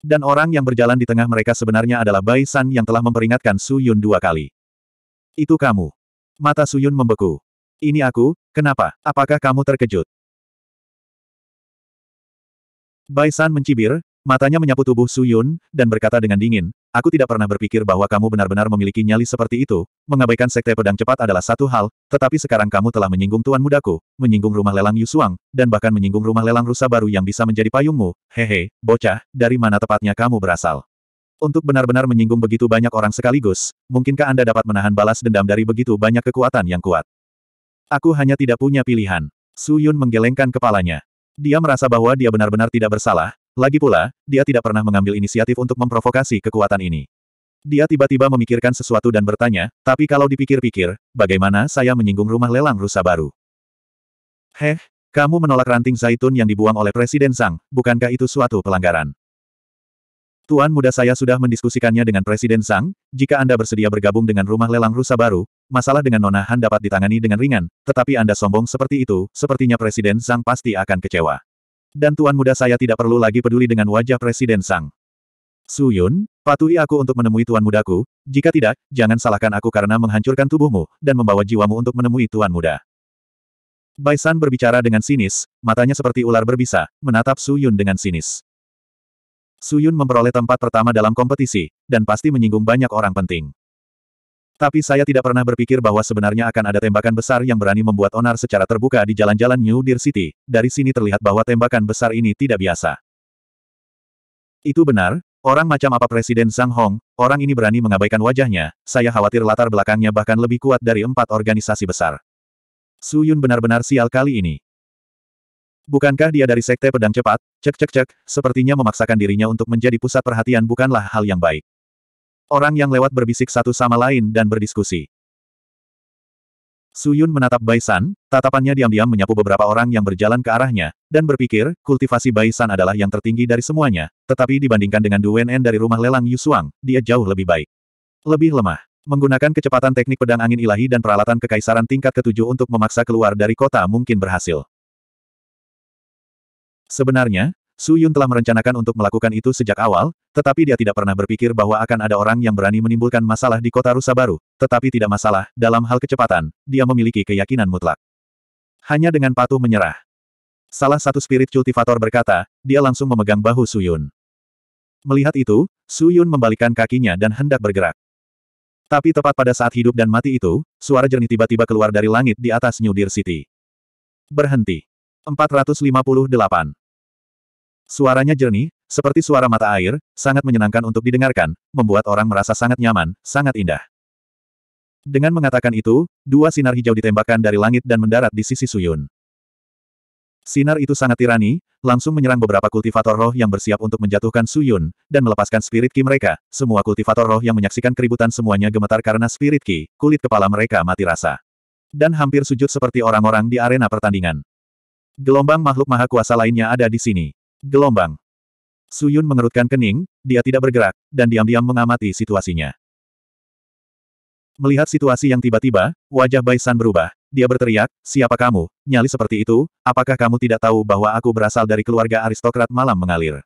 Dan orang yang berjalan di tengah mereka sebenarnya adalah Bai San yang telah memperingatkan Su Yun dua kali. Itu kamu. Mata Su Yun membeku. Ini aku, kenapa, apakah kamu terkejut? Bai San mencibir, Matanya menyapu tubuh Su Yun, dan berkata dengan dingin, aku tidak pernah berpikir bahwa kamu benar-benar memiliki nyali seperti itu, mengabaikan sekte pedang cepat adalah satu hal, tetapi sekarang kamu telah menyinggung tuan mudaku, menyinggung rumah lelang Yusuang, dan bahkan menyinggung rumah lelang rusa baru yang bisa menjadi payungmu, hehe, bocah, dari mana tepatnya kamu berasal. Untuk benar-benar menyinggung begitu banyak orang sekaligus, mungkinkah Anda dapat menahan balas dendam dari begitu banyak kekuatan yang kuat? Aku hanya tidak punya pilihan. Su Yun menggelengkan kepalanya. Dia merasa bahwa dia benar-benar tidak bersalah, lagi pula, dia tidak pernah mengambil inisiatif untuk memprovokasi kekuatan ini. Dia tiba-tiba memikirkan sesuatu dan bertanya, tapi kalau dipikir-pikir, bagaimana saya menyinggung rumah lelang rusa baru? Heh, kamu menolak ranting zaitun yang dibuang oleh Presiden Zhang, bukankah itu suatu pelanggaran? Tuan muda saya sudah mendiskusikannya dengan Presiden Zhang, jika Anda bersedia bergabung dengan rumah lelang rusa baru, masalah dengan Nona Han dapat ditangani dengan ringan, tetapi Anda sombong seperti itu, sepertinya Presiden Zhang pasti akan kecewa dan tuan muda saya tidak perlu lagi peduli dengan wajah Presiden Sang. Suyun, patuhi aku untuk menemui tuan mudaku, jika tidak, jangan salahkan aku karena menghancurkan tubuhmu, dan membawa jiwamu untuk menemui tuan muda. Baisan berbicara dengan sinis, matanya seperti ular berbisa, menatap Suyun dengan sinis. Suyun memperoleh tempat pertama dalam kompetisi, dan pasti menyinggung banyak orang penting. Tapi saya tidak pernah berpikir bahwa sebenarnya akan ada tembakan besar yang berani membuat onar secara terbuka di jalan-jalan New Deer City. Dari sini terlihat bahwa tembakan besar ini tidak biasa. Itu benar, orang macam apa Presiden Zhang Hong, orang ini berani mengabaikan wajahnya, saya khawatir latar belakangnya bahkan lebih kuat dari empat organisasi besar. Su Yun benar-benar sial kali ini. Bukankah dia dari Sekte Pedang Cepat, cek cek cek, sepertinya memaksakan dirinya untuk menjadi pusat perhatian bukanlah hal yang baik. Orang yang lewat berbisik satu sama lain dan berdiskusi. Suyun menatap Baisan, tatapannya diam-diam menyapu beberapa orang yang berjalan ke arahnya, dan berpikir, kultivasi Baisan adalah yang tertinggi dari semuanya, tetapi dibandingkan dengan Duen En dari rumah lelang Yusuang, dia jauh lebih baik. Lebih lemah. Menggunakan kecepatan teknik pedang angin ilahi dan peralatan kekaisaran tingkat ketujuh untuk memaksa keluar dari kota mungkin berhasil. Sebenarnya, Su Yun telah merencanakan untuk melakukan itu sejak awal, tetapi dia tidak pernah berpikir bahwa akan ada orang yang berani menimbulkan masalah di kota Rusa Baru, tetapi tidak masalah, dalam hal kecepatan, dia memiliki keyakinan mutlak. Hanya dengan patuh menyerah. Salah satu spirit cultivator berkata, dia langsung memegang bahu Su Yun. Melihat itu, Su Yun membalikkan kakinya dan hendak bergerak. Tapi tepat pada saat hidup dan mati itu, suara jernih tiba-tiba keluar dari langit di atas New Deer City. Berhenti. 458. Suaranya jernih, seperti suara mata air, sangat menyenangkan untuk didengarkan, membuat orang merasa sangat nyaman, sangat indah. Dengan mengatakan itu, dua sinar hijau ditembakkan dari langit dan mendarat di sisi Suyun. Sinar itu sangat tirani, langsung menyerang beberapa kultivator roh yang bersiap untuk menjatuhkan Suyun, dan melepaskan spirit ki mereka. Semua kultivator roh yang menyaksikan keributan semuanya gemetar karena spirit ki, kulit kepala mereka mati rasa. Dan hampir sujud seperti orang-orang di arena pertandingan. Gelombang makhluk maha kuasa lainnya ada di sini. Gelombang. Suyun mengerutkan kening, dia tidak bergerak, dan diam-diam mengamati situasinya. Melihat situasi yang tiba-tiba, wajah Baisan berubah. Dia berteriak, siapa kamu, nyali seperti itu, apakah kamu tidak tahu bahwa aku berasal dari keluarga aristokrat malam mengalir?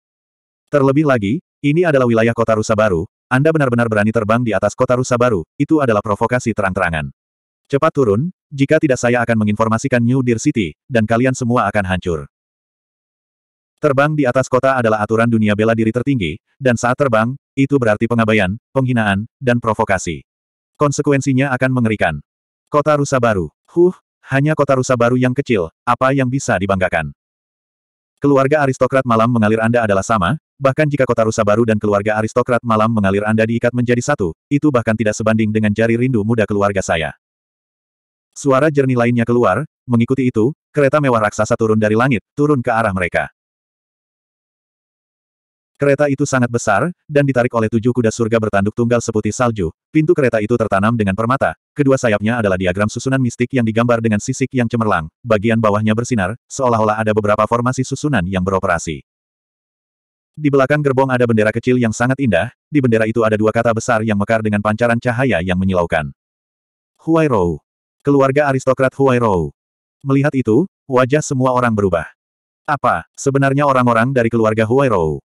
Terlebih lagi, ini adalah wilayah kota Rusa Baru, Anda benar-benar berani terbang di atas kota Rusa Baru, itu adalah provokasi terang-terangan. Cepat turun, jika tidak saya akan menginformasikan New Deer City, dan kalian semua akan hancur. Terbang di atas kota adalah aturan dunia bela diri tertinggi, dan saat terbang, itu berarti pengabaian, penghinaan, dan provokasi. Konsekuensinya akan mengerikan. Kota rusa baru. Huh, hanya kota rusa baru yang kecil, apa yang bisa dibanggakan? Keluarga aristokrat malam mengalir Anda adalah sama, bahkan jika kota rusa baru dan keluarga aristokrat malam mengalir Anda diikat menjadi satu, itu bahkan tidak sebanding dengan jari rindu muda keluarga saya. Suara jernih lainnya keluar, mengikuti itu, kereta mewah raksasa turun dari langit, turun ke arah mereka. Kereta itu sangat besar, dan ditarik oleh tujuh kuda surga bertanduk tunggal seputih salju. Pintu kereta itu tertanam dengan permata. Kedua sayapnya adalah diagram susunan mistik yang digambar dengan sisik yang cemerlang. Bagian bawahnya bersinar, seolah-olah ada beberapa formasi susunan yang beroperasi. Di belakang gerbong ada bendera kecil yang sangat indah, di bendera itu ada dua kata besar yang mekar dengan pancaran cahaya yang menyilaukan. Huai Rou. Keluarga aristokrat Huai Rou. Melihat itu, wajah semua orang berubah. Apa, sebenarnya orang-orang dari keluarga Huai Rou?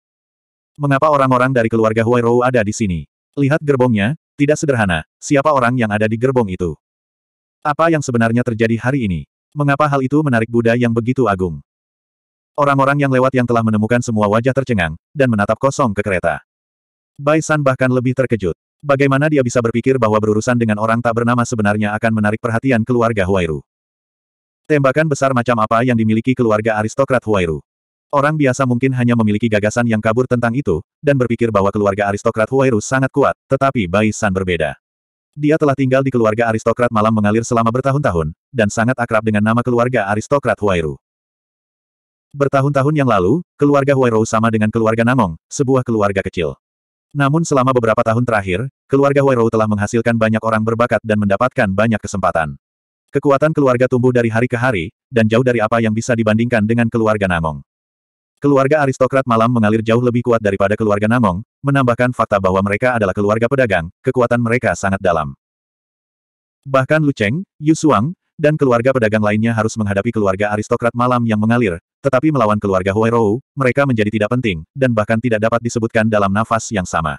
Mengapa orang-orang dari keluarga Rou ada di sini? Lihat gerbongnya, tidak sederhana, siapa orang yang ada di gerbong itu? Apa yang sebenarnya terjadi hari ini? Mengapa hal itu menarik Buddha yang begitu agung? Orang-orang yang lewat yang telah menemukan semua wajah tercengang, dan menatap kosong ke kereta. Bai San bahkan lebih terkejut. Bagaimana dia bisa berpikir bahwa berurusan dengan orang tak bernama sebenarnya akan menarik perhatian keluarga Huairu? Tembakan besar macam apa yang dimiliki keluarga aristokrat Huairu? Orang biasa mungkin hanya memiliki gagasan yang kabur tentang itu, dan berpikir bahwa keluarga aristokrat Huairu sangat kuat, tetapi Bai San berbeda. Dia telah tinggal di keluarga aristokrat malam mengalir selama bertahun-tahun, dan sangat akrab dengan nama keluarga aristokrat Huairu. Bertahun-tahun yang lalu, keluarga Huairu sama dengan keluarga Namong, sebuah keluarga kecil. Namun selama beberapa tahun terakhir, keluarga Huairu telah menghasilkan banyak orang berbakat dan mendapatkan banyak kesempatan. Kekuatan keluarga tumbuh dari hari ke hari, dan jauh dari apa yang bisa dibandingkan dengan keluarga Namong. Keluarga aristokrat malam mengalir jauh lebih kuat daripada keluarga Namong, menambahkan fakta bahwa mereka adalah keluarga pedagang, kekuatan mereka sangat dalam. Bahkan Lu Cheng, Yu Suang, dan keluarga pedagang lainnya harus menghadapi keluarga aristokrat malam yang mengalir, tetapi melawan keluarga Rou, mereka menjadi tidak penting, dan bahkan tidak dapat disebutkan dalam nafas yang sama.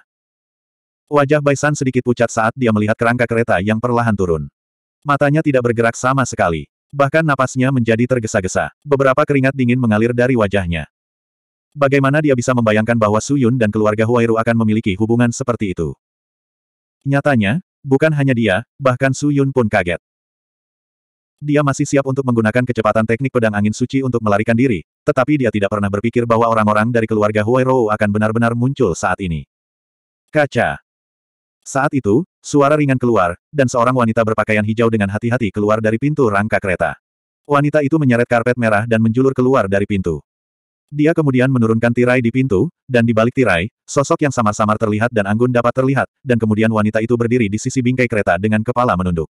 Wajah Baisan sedikit pucat saat dia melihat kerangka kereta yang perlahan turun. Matanya tidak bergerak sama sekali. Bahkan napasnya menjadi tergesa-gesa. Beberapa keringat dingin mengalir dari wajahnya. Bagaimana dia bisa membayangkan bahwa Suyun dan keluarga Huairu akan memiliki hubungan seperti itu? Nyatanya, bukan hanya dia, bahkan Suyun pun kaget. Dia masih siap untuk menggunakan kecepatan teknik pedang angin suci untuk melarikan diri, tetapi dia tidak pernah berpikir bahwa orang-orang dari keluarga Huairu akan benar-benar muncul saat ini. Kaca. Saat itu, suara ringan keluar, dan seorang wanita berpakaian hijau dengan hati-hati keluar dari pintu rangka kereta. Wanita itu menyeret karpet merah dan menjulur keluar dari pintu. Dia kemudian menurunkan tirai di pintu, dan di balik tirai, sosok yang samar-samar terlihat dan Anggun dapat terlihat, dan kemudian wanita itu berdiri di sisi bingkai kereta dengan kepala menunduk.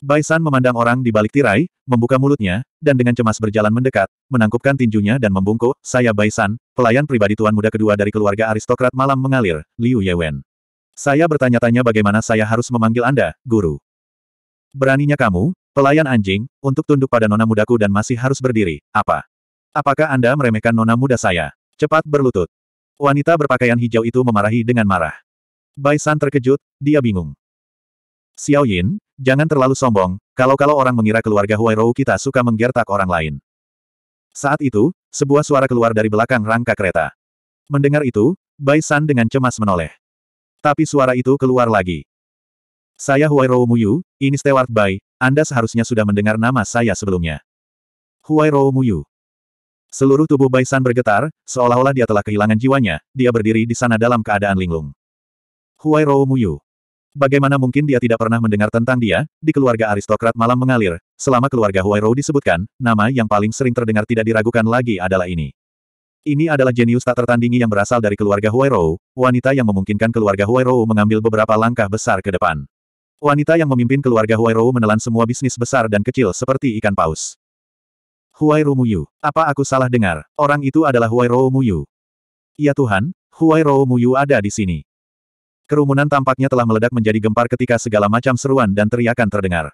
Baisan memandang orang di balik tirai, membuka mulutnya, dan dengan cemas berjalan mendekat, menangkupkan tinjunya dan membungkuk, saya Baisan, pelayan pribadi tuan muda kedua dari keluarga aristokrat malam mengalir, Liu Yewen. Saya bertanya-tanya bagaimana saya harus memanggil Anda, guru. Beraninya kamu, pelayan anjing, untuk tunduk pada nona mudaku dan masih harus berdiri, apa? Apakah Anda meremehkan nona muda saya? Cepat berlutut. Wanita berpakaian hijau itu memarahi dengan marah. Bai San terkejut, dia bingung. Xiao Yin, jangan terlalu sombong, kalau-kalau orang mengira keluarga Huai Huairou kita suka menggertak orang lain. Saat itu, sebuah suara keluar dari belakang rangka kereta. Mendengar itu, Bai San dengan cemas menoleh. Tapi suara itu keluar lagi. Saya Huai Huairou Muyu, ini Stewart Bai, Anda seharusnya sudah mendengar nama saya sebelumnya. Huai Huairou Muyu. Seluruh tubuh Baisan bergetar, seolah-olah dia telah kehilangan jiwanya, dia berdiri di sana dalam keadaan linglung. Huai Rou Muyu. Bagaimana mungkin dia tidak pernah mendengar tentang dia, di keluarga aristokrat malam mengalir, selama keluarga Huai Rou disebutkan, nama yang paling sering terdengar tidak diragukan lagi adalah ini. Ini adalah jenius tak tertandingi yang berasal dari keluarga Huai Rou, wanita yang memungkinkan keluarga Huai Rou mengambil beberapa langkah besar ke depan. Wanita yang memimpin keluarga Huai Rou menelan semua bisnis besar dan kecil seperti ikan paus. Mu Muyu. Apa aku salah dengar? Orang itu adalah Mu Muyu. Ya Tuhan, Mu Muyu ada di sini. Kerumunan tampaknya telah meledak menjadi gempar ketika segala macam seruan dan teriakan terdengar.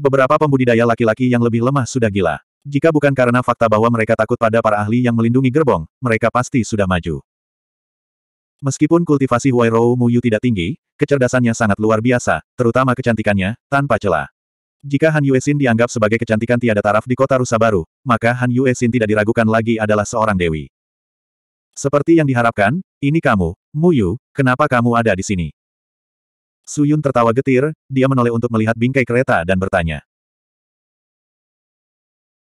Beberapa pembudidaya laki-laki yang lebih lemah sudah gila. Jika bukan karena fakta bahwa mereka takut pada para ahli yang melindungi gerbong, mereka pasti sudah maju. Meskipun kultivasi Mu Muyu tidak tinggi, kecerdasannya sangat luar biasa, terutama kecantikannya, tanpa celah. Jika Han Yue Xin dianggap sebagai kecantikan tiada taraf di kota Rusa Baru, maka Han Yue Xin tidak diragukan lagi adalah seorang dewi. Seperti yang diharapkan, ini kamu, Mu Yu. kenapa kamu ada di sini? Su Yun tertawa getir, dia menoleh untuk melihat bingkai kereta dan bertanya.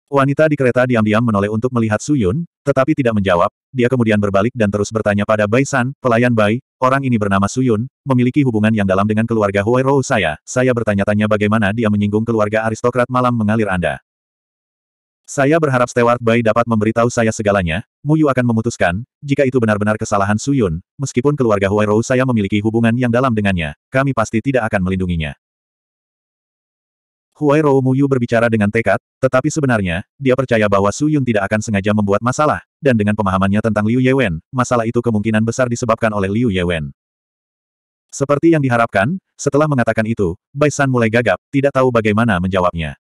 Wanita di kereta diam-diam menoleh untuk melihat Su Yun, tetapi tidak menjawab, dia kemudian berbalik dan terus bertanya pada Bai San, pelayan Bai, orang ini bernama Suyun, memiliki hubungan yang dalam dengan keluarga Huai Rou saya. Saya bertanya-tanya bagaimana dia menyinggung keluarga aristokrat malam mengalir Anda. Saya berharap Stewart Bai dapat memberitahu saya segalanya, Muyu akan memutuskan, jika itu benar-benar kesalahan Suyun, meskipun keluarga Huai Rou saya memiliki hubungan yang dalam dengannya, kami pasti tidak akan melindunginya. Huai Mu Muyu berbicara dengan tekad, tetapi sebenarnya, dia percaya bahwa Suyun tidak akan sengaja membuat masalah, dan dengan pemahamannya tentang Liu Yewen, masalah itu kemungkinan besar disebabkan oleh Liu Yewen. Seperti yang diharapkan, setelah mengatakan itu, Bai San mulai gagap, tidak tahu bagaimana menjawabnya.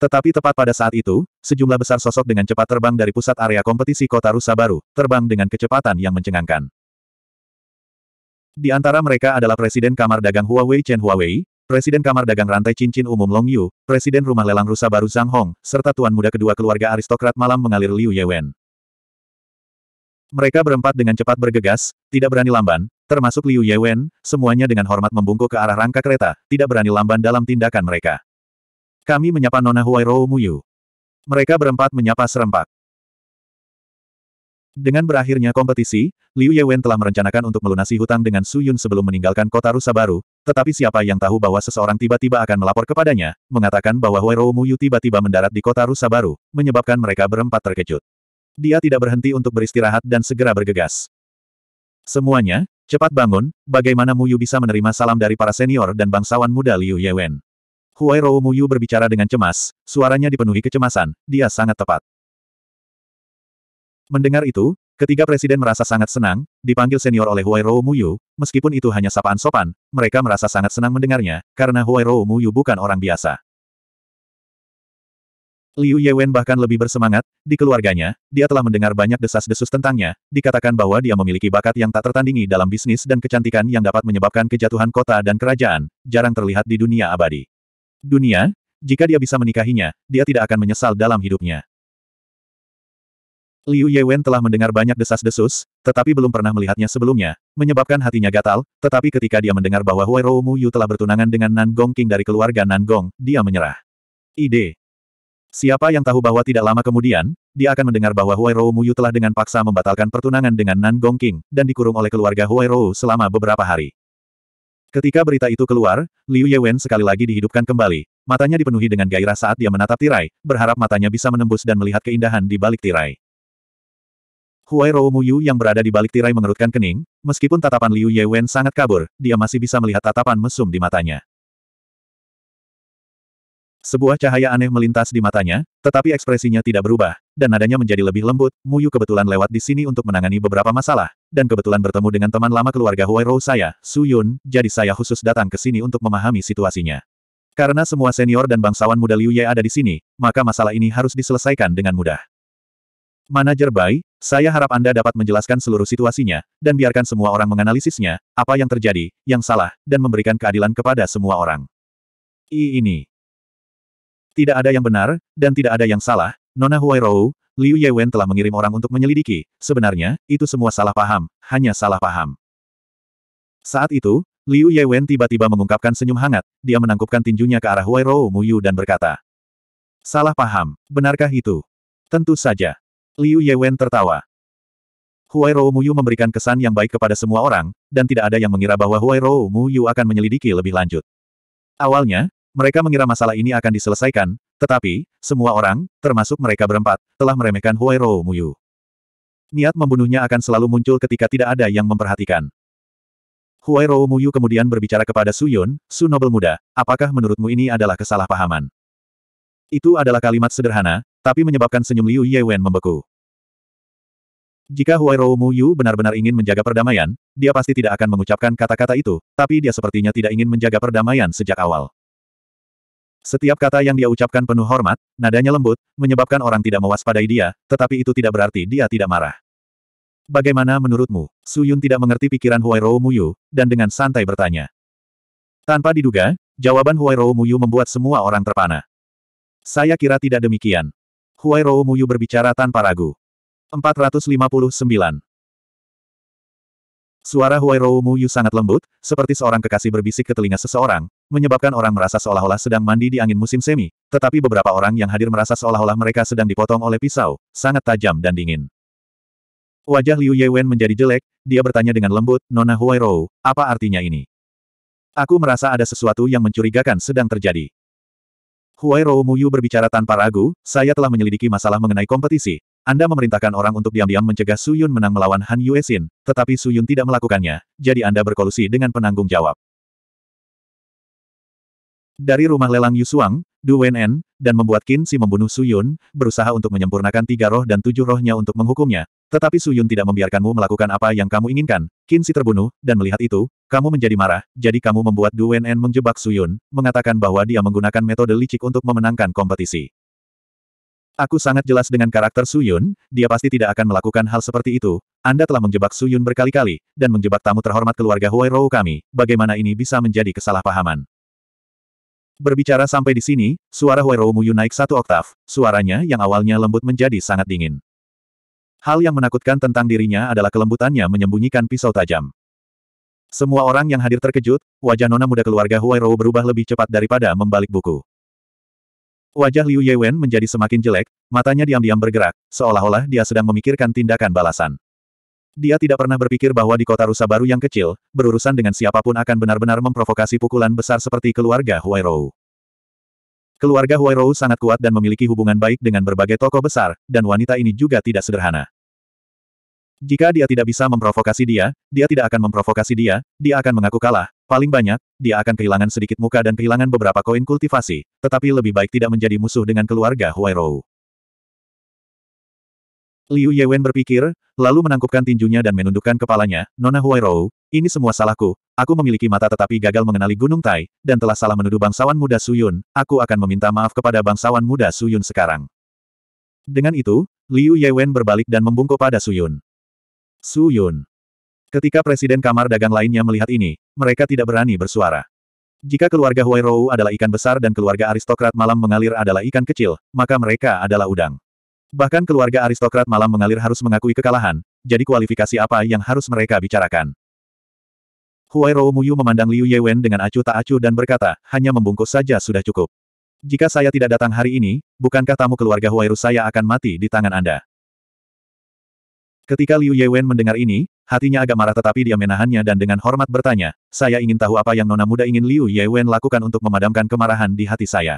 Tetapi tepat pada saat itu, sejumlah besar sosok dengan cepat terbang dari pusat area kompetisi kota Rusa Baru, terbang dengan kecepatan yang mencengangkan. Di antara mereka adalah Presiden Kamar Dagang Huawei Chen Huawei, Presiden Kamar Dagang Rantai Cincin Umum Long Yu, Presiden Rumah Lelang Rusa Baru Zhang Hong, serta Tuan Muda kedua keluarga aristokrat malam mengalir Liu Yewen. Mereka berempat dengan cepat bergegas, tidak berani lamban, termasuk Liu Yewen, semuanya dengan hormat membungkuk ke arah rangka kereta, tidak berani lamban dalam tindakan mereka. Kami menyapa Nona Huai Rou Yu. Mereka berempat menyapa serempak. Dengan berakhirnya kompetisi, Liu Yewen telah merencanakan untuk melunasi hutang dengan Su Yun sebelum meninggalkan kota rusa baru, tetapi siapa yang tahu bahwa seseorang tiba-tiba akan melapor kepadanya, mengatakan bahwa Huero Yu tiba-tiba mendarat di kota rusa baru, menyebabkan mereka berempat terkejut. Dia tidak berhenti untuk beristirahat dan segera bergegas. Semuanya, cepat bangun, bagaimana Mu Yu bisa menerima salam dari para senior dan bangsawan muda Liu Yewen. Huero Yu berbicara dengan cemas, suaranya dipenuhi kecemasan, dia sangat tepat. Mendengar itu, ketiga presiden merasa sangat senang, dipanggil senior oleh Huairou Muyu, meskipun itu hanya sapaan sopan, mereka merasa sangat senang mendengarnya, karena Huairou Muyu bukan orang biasa. Liu Yewen bahkan lebih bersemangat, di keluarganya, dia telah mendengar banyak desas-desus tentangnya, dikatakan bahwa dia memiliki bakat yang tak tertandingi dalam bisnis dan kecantikan yang dapat menyebabkan kejatuhan kota dan kerajaan, jarang terlihat di dunia abadi. Dunia, jika dia bisa menikahinya, dia tidak akan menyesal dalam hidupnya. Liu Yewen telah mendengar banyak desas-desus, tetapi belum pernah melihatnya sebelumnya, menyebabkan hatinya gatal, tetapi ketika dia mendengar bahwa Huai Rou Mu Yu telah bertunangan dengan Nan Gong King dari keluarga Nan Gong, dia menyerah. Ide. Siapa yang tahu bahwa tidak lama kemudian, dia akan mendengar bahwa Huai Rou Mu Yu telah dengan paksa membatalkan pertunangan dengan Nan Gong King, dan dikurung oleh keluarga Huai Rou selama beberapa hari. Ketika berita itu keluar, Liu Yewen sekali lagi dihidupkan kembali, matanya dipenuhi dengan gairah saat dia menatap tirai, berharap matanya bisa menembus dan melihat keindahan di balik tirai. Huai Yu yang berada di balik tirai mengerutkan kening, meskipun tatapan Liu Ye Wen sangat kabur, dia masih bisa melihat tatapan mesum di matanya. Sebuah cahaya aneh melintas di matanya, tetapi ekspresinya tidak berubah, dan nadanya menjadi lebih lembut, Muyu kebetulan lewat di sini untuk menangani beberapa masalah, dan kebetulan bertemu dengan teman lama keluarga Huai Rou saya, Su Yun, jadi saya khusus datang ke sini untuk memahami situasinya. Karena semua senior dan bangsawan muda Liu Ye ada di sini, maka masalah ini harus diselesaikan dengan mudah. Manajer Bai, saya harap Anda dapat menjelaskan seluruh situasinya, dan biarkan semua orang menganalisisnya, apa yang terjadi, yang salah, dan memberikan keadilan kepada semua orang. I ini. Tidak ada yang benar, dan tidak ada yang salah, Nona Huairou, Liu Yewen telah mengirim orang untuk menyelidiki, sebenarnya, itu semua salah paham, hanya salah paham. Saat itu, Liu Yewen tiba-tiba mengungkapkan senyum hangat, dia menangkupkan tinjunya ke arah Huairou Muyu dan berkata, Salah paham, benarkah itu? Tentu saja. Liu Yewen tertawa. Huai Rou Muyu memberikan kesan yang baik kepada semua orang, dan tidak ada yang mengira bahwa Huai Rou Muyu akan menyelidiki lebih lanjut. Awalnya, mereka mengira masalah ini akan diselesaikan, tetapi, semua orang, termasuk mereka berempat, telah meremehkan Huai Rou Muyu. Niat membunuhnya akan selalu muncul ketika tidak ada yang memperhatikan. Huai Rou Muyu kemudian berbicara kepada Su Yun, Su Nobel Muda, apakah menurutmu ini adalah kesalahpahaman? Itu adalah kalimat sederhana, tapi menyebabkan senyum Liu Yewen membeku. Jika Huai Huairou Mu Yu benar-benar ingin menjaga perdamaian, dia pasti tidak akan mengucapkan kata-kata itu, tapi dia sepertinya tidak ingin menjaga perdamaian sejak awal. Setiap kata yang dia ucapkan penuh hormat, nadanya lembut, menyebabkan orang tidak mewaspadai dia, tetapi itu tidak berarti dia tidak marah. Bagaimana menurutmu? Su Yun tidak mengerti pikiran Huai Huairou Mu Yu, dan dengan santai bertanya. Tanpa diduga, jawaban Huai Huairou Mu Yu membuat semua orang terpana. Saya kira tidak demikian. Huai Rou Muyu berbicara tanpa ragu. 459. Suara Huai Rou Muyu sangat lembut, seperti seorang kekasih berbisik ke telinga seseorang, menyebabkan orang merasa seolah-olah sedang mandi di angin musim semi, tetapi beberapa orang yang hadir merasa seolah-olah mereka sedang dipotong oleh pisau, sangat tajam dan dingin. Wajah Liu Yewen menjadi jelek, dia bertanya dengan lembut, Nona Huai Rou, apa artinya ini? Aku merasa ada sesuatu yang mencurigakan sedang terjadi. Huai Rou Muyu berbicara tanpa ragu, saya telah menyelidiki masalah mengenai kompetisi. Anda memerintahkan orang untuk diam-diam mencegah Su Yun menang melawan Han Yuesin, tetapi Su Yun tidak melakukannya, jadi Anda berkolusi dengan penanggung jawab. Dari rumah lelang Yusuang, Du Wenen, dan membuat Qin Si membunuh Su Yun, berusaha untuk menyempurnakan tiga roh dan tujuh rohnya untuk menghukumnya. Tetapi Su Yun tidak membiarkanmu melakukan apa yang kamu inginkan. Qin Si terbunuh, dan melihat itu, kamu menjadi marah, jadi kamu membuat Du Wenen menjebak Su Yun, mengatakan bahwa dia menggunakan metode licik untuk memenangkan kompetisi. Aku sangat jelas dengan karakter Su Yun, dia pasti tidak akan melakukan hal seperti itu. Anda telah menjebak Su Yun berkali-kali, dan menjebak tamu terhormat keluarga Huai Rou kami. Bagaimana ini bisa menjadi kesalahpahaman? Berbicara sampai di sini, suara Huerou Muyu naik satu oktav, suaranya yang awalnya lembut menjadi sangat dingin. Hal yang menakutkan tentang dirinya adalah kelembutannya menyembunyikan pisau tajam. Semua orang yang hadir terkejut, wajah nona muda keluarga Huairou berubah lebih cepat daripada membalik buku. Wajah Liu Yewen menjadi semakin jelek, matanya diam-diam bergerak, seolah-olah dia sedang memikirkan tindakan balasan. Dia tidak pernah berpikir bahwa di kota rusa baru yang kecil, berurusan dengan siapapun akan benar-benar memprovokasi pukulan besar seperti keluarga Huairou. Keluarga Huairou sangat kuat dan memiliki hubungan baik dengan berbagai toko besar, dan wanita ini juga tidak sederhana. Jika dia tidak bisa memprovokasi dia, dia tidak akan memprovokasi dia, dia akan mengaku kalah, paling banyak, dia akan kehilangan sedikit muka dan kehilangan beberapa koin kultivasi, tetapi lebih baik tidak menjadi musuh dengan keluarga Huairou. Liu Yewen berpikir, lalu menangkupkan tinjunya dan menundukkan kepalanya, Nona Huairou, ini semua salahku, aku memiliki mata tetapi gagal mengenali Gunung Tai, dan telah salah menuduh bangsawan muda Suyun, aku akan meminta maaf kepada bangsawan muda Suyun sekarang. Dengan itu, Liu Yewen berbalik dan membungkuk pada Suyun. Suyun. Ketika Presiden Kamar Dagang lainnya melihat ini, mereka tidak berani bersuara. Jika keluarga Huairou adalah ikan besar dan keluarga aristokrat malam mengalir adalah ikan kecil, maka mereka adalah udang. Bahkan keluarga aristokrat malam mengalir harus mengakui kekalahan, jadi kualifikasi apa yang harus mereka bicarakan. Huai Rou Muyu memandang Liu Yewen dengan acuh tak acuh dan berkata, hanya membungkus saja sudah cukup. Jika saya tidak datang hari ini, bukankah tamu keluarga Huai Huairu saya akan mati di tangan Anda? Ketika Liu Yewen mendengar ini, hatinya agak marah tetapi dia menahannya dan dengan hormat bertanya, saya ingin tahu apa yang nona muda ingin Liu Yewen lakukan untuk memadamkan kemarahan di hati saya.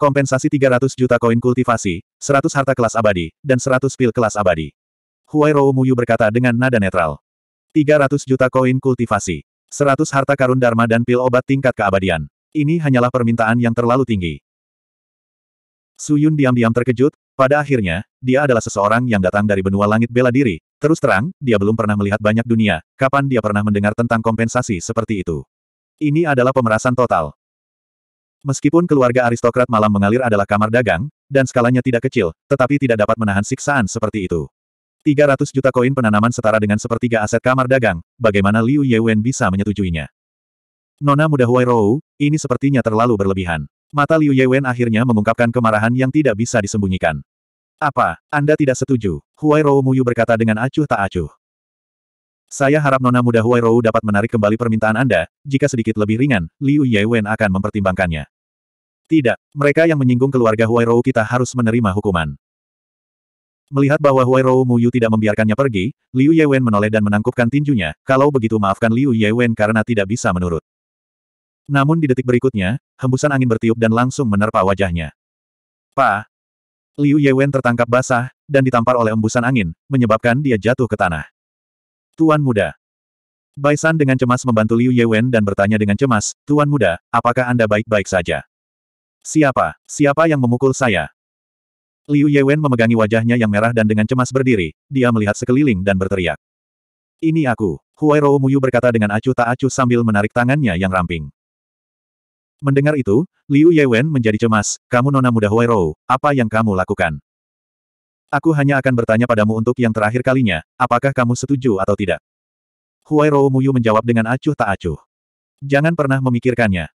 Kompensasi 300 juta koin kultivasi, 100 harta kelas abadi, dan 100 pil kelas abadi. Huai Rou Muyu berkata dengan nada netral. 300 juta koin kultivasi, 100 harta karun dharma dan pil obat tingkat keabadian. Ini hanyalah permintaan yang terlalu tinggi. Suyun diam-diam terkejut, pada akhirnya, dia adalah seseorang yang datang dari benua langit bela diri. Terus terang, dia belum pernah melihat banyak dunia, kapan dia pernah mendengar tentang kompensasi seperti itu. Ini adalah pemerasan total. Meskipun keluarga aristokrat malam mengalir adalah kamar dagang, dan skalanya tidak kecil, tetapi tidak dapat menahan siksaan seperti itu. 300 juta koin penanaman setara dengan sepertiga aset kamar dagang, bagaimana Liu Yewen bisa menyetujuinya? Nona muda Huai Rou, ini sepertinya terlalu berlebihan. Mata Liu Yewen akhirnya mengungkapkan kemarahan yang tidak bisa disembunyikan. Apa, Anda tidak setuju? Huai Rou Muyu berkata dengan acuh tak acuh. Saya harap Nona Muda Huairou dapat menarik kembali permintaan Anda, jika sedikit lebih ringan, Liu Yewen akan mempertimbangkannya. Tidak, mereka yang menyinggung keluarga Huairou kita harus menerima hukuman. Melihat bahwa Huairou Muyu tidak membiarkannya pergi, Liu Yewen menoleh dan menangkupkan tinjunya, kalau begitu maafkan Liu Yewen karena tidak bisa menurut. Namun di detik berikutnya, hembusan angin bertiup dan langsung menerpa wajahnya. Pa! Liu Yewen tertangkap basah, dan ditampar oleh embusan angin, menyebabkan dia jatuh ke tanah. Tuan Muda. Baisan dengan cemas membantu Liu Yewen dan bertanya dengan cemas, Tuan Muda, apakah Anda baik-baik saja? Siapa? Siapa yang memukul saya? Liu Yewen memegangi wajahnya yang merah dan dengan cemas berdiri, dia melihat sekeliling dan berteriak. Ini aku, Huai Rou Muyu berkata dengan acuh tak acuh sambil menarik tangannya yang ramping. Mendengar itu, Liu Yewen menjadi cemas, kamu nona muda Huai Rou, apa yang kamu lakukan? Aku hanya akan bertanya padamu untuk yang terakhir kalinya, apakah kamu setuju atau tidak? Huai Rou Muyu menjawab dengan acuh tak acuh. Jangan pernah memikirkannya.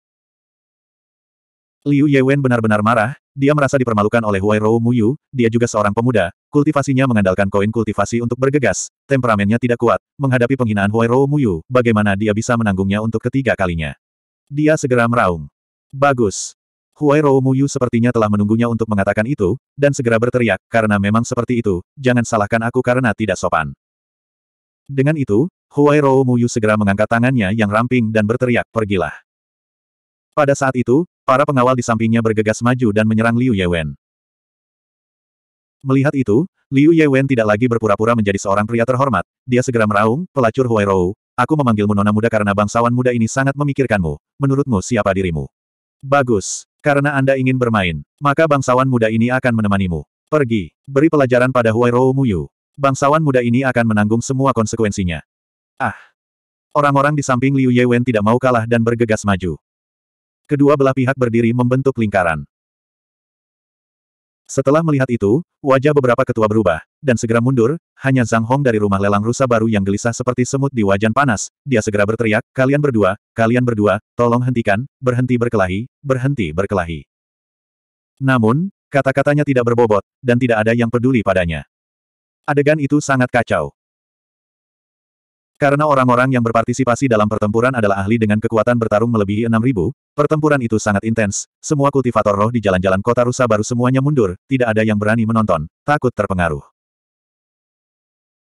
Liu Yewen benar-benar marah, dia merasa dipermalukan oleh Huai Rou Muyu, dia juga seorang pemuda, kultivasinya mengandalkan koin kultivasi untuk bergegas, temperamennya tidak kuat, menghadapi penghinaan Huai Rou Muyu, bagaimana dia bisa menanggungnya untuk ketiga kalinya. Dia segera meraung. Bagus. Huai Muyu sepertinya telah menunggunya untuk mengatakan itu, dan segera berteriak, karena memang seperti itu, jangan salahkan aku karena tidak sopan. Dengan itu, Huai Muyu segera mengangkat tangannya yang ramping dan berteriak, pergilah. Pada saat itu, para pengawal di sampingnya bergegas maju dan menyerang Liu Yewen. Melihat itu, Liu Yewen tidak lagi berpura-pura menjadi seorang pria terhormat, dia segera meraung, pelacur Huai aku memanggilmu nona muda karena bangsawan muda ini sangat memikirkanmu, menurutmu siapa dirimu? Bagus, karena Anda ingin bermain, maka bangsawan muda ini akan menemanimu. Pergi, beri pelajaran pada Huai Rou Muyu. Bangsawan muda ini akan menanggung semua konsekuensinya. Ah! Orang-orang di samping Liu Yewen tidak mau kalah dan bergegas maju. Kedua belah pihak berdiri membentuk lingkaran. Setelah melihat itu, wajah beberapa ketua berubah, dan segera mundur, hanya Zhang Hong dari rumah lelang rusa baru yang gelisah seperti semut di wajan panas, dia segera berteriak, kalian berdua, kalian berdua, tolong hentikan, berhenti berkelahi, berhenti berkelahi. Namun, kata-katanya tidak berbobot, dan tidak ada yang peduli padanya. Adegan itu sangat kacau. Karena orang-orang yang berpartisipasi dalam pertempuran adalah ahli dengan kekuatan bertarung melebihi 6.000, pertempuran itu sangat intens, semua kultivator roh di jalan-jalan kota rusa baru semuanya mundur, tidak ada yang berani menonton, takut terpengaruh.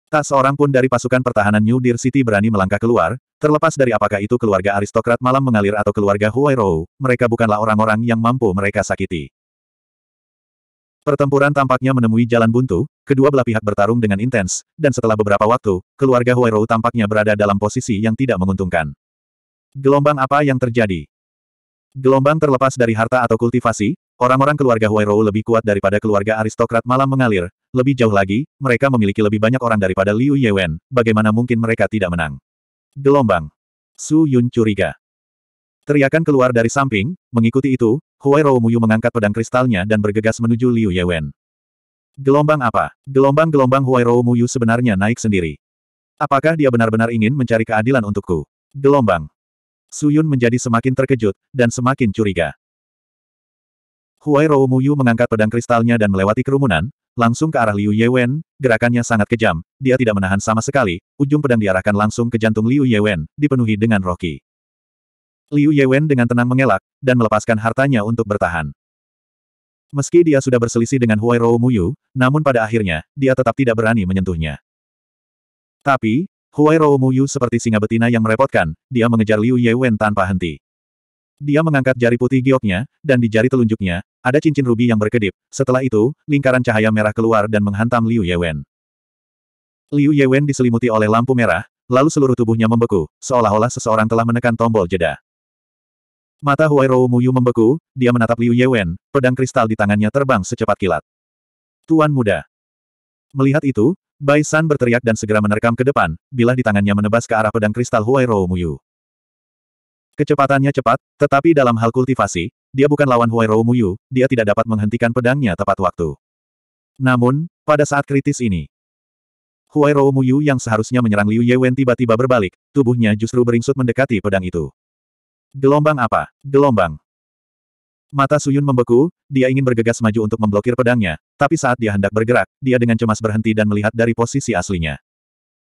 Tak seorang pun dari pasukan pertahanan New Deer City berani melangkah keluar, terlepas dari apakah itu keluarga aristokrat malam mengalir atau keluarga Huairou, mereka bukanlah orang-orang yang mampu mereka sakiti. Pertempuran tampaknya menemui jalan buntu, kedua belah pihak bertarung dengan intens, dan setelah beberapa waktu, keluarga Huairou tampaknya berada dalam posisi yang tidak menguntungkan. Gelombang apa yang terjadi? Gelombang terlepas dari harta atau kultivasi, Orang-orang keluarga Huairou lebih kuat daripada keluarga aristokrat malam mengalir. Lebih jauh lagi, mereka memiliki lebih banyak orang daripada Liu Yewen. Bagaimana mungkin mereka tidak menang? Gelombang. Su Yun curiga. Teriakan keluar dari samping, mengikuti itu, Huairou Muyu mengangkat pedang kristalnya dan bergegas menuju Liu Yewen. Gelombang apa? Gelombang-gelombang Huairou Muyu sebenarnya naik sendiri. Apakah dia benar-benar ingin mencari keadilan untukku? Gelombang. Su Yun menjadi semakin terkejut, dan semakin curiga. Huai Roumuyu mengangkat pedang kristalnya dan melewati kerumunan, langsung ke arah Liu Yewen, gerakannya sangat kejam, dia tidak menahan sama sekali, ujung pedang diarahkan langsung ke jantung Liu Yewen, dipenuhi dengan roki. Liu Yewen dengan tenang mengelak, dan melepaskan hartanya untuk bertahan. Meski dia sudah berselisih dengan Huai Roumuyu, namun pada akhirnya, dia tetap tidak berani menyentuhnya. Tapi, Huai Roumuyu seperti singa betina yang merepotkan, dia mengejar Liu Yewen tanpa henti. Dia mengangkat jari putih gioknya, dan di jari telunjuknya, ada cincin rubi yang berkedip. Setelah itu, lingkaran cahaya merah keluar dan menghantam Liu Yewen. Liu Yewen diselimuti oleh lampu merah, lalu seluruh tubuhnya membeku, seolah-olah seseorang telah menekan tombol jeda. Mata Huai Rou Muyu membeku, dia menatap Liu Yewen, pedang kristal di tangannya terbang secepat kilat. Tuan muda. Melihat itu, Bai San berteriak dan segera menerkam ke depan, bila di tangannya menebas ke arah pedang kristal Huai Rou Muyu. Kecepatannya cepat, tetapi dalam hal kultivasi, dia bukan lawan Huairou Muyu, dia tidak dapat menghentikan pedangnya tepat waktu. Namun, pada saat kritis ini, Huairou Muyu yang seharusnya menyerang Liu Yewen tiba-tiba berbalik, tubuhnya justru beringsut mendekati pedang itu. Gelombang apa? Gelombang. Mata Suyun membeku, dia ingin bergegas maju untuk memblokir pedangnya, tapi saat dia hendak bergerak, dia dengan cemas berhenti dan melihat dari posisi aslinya.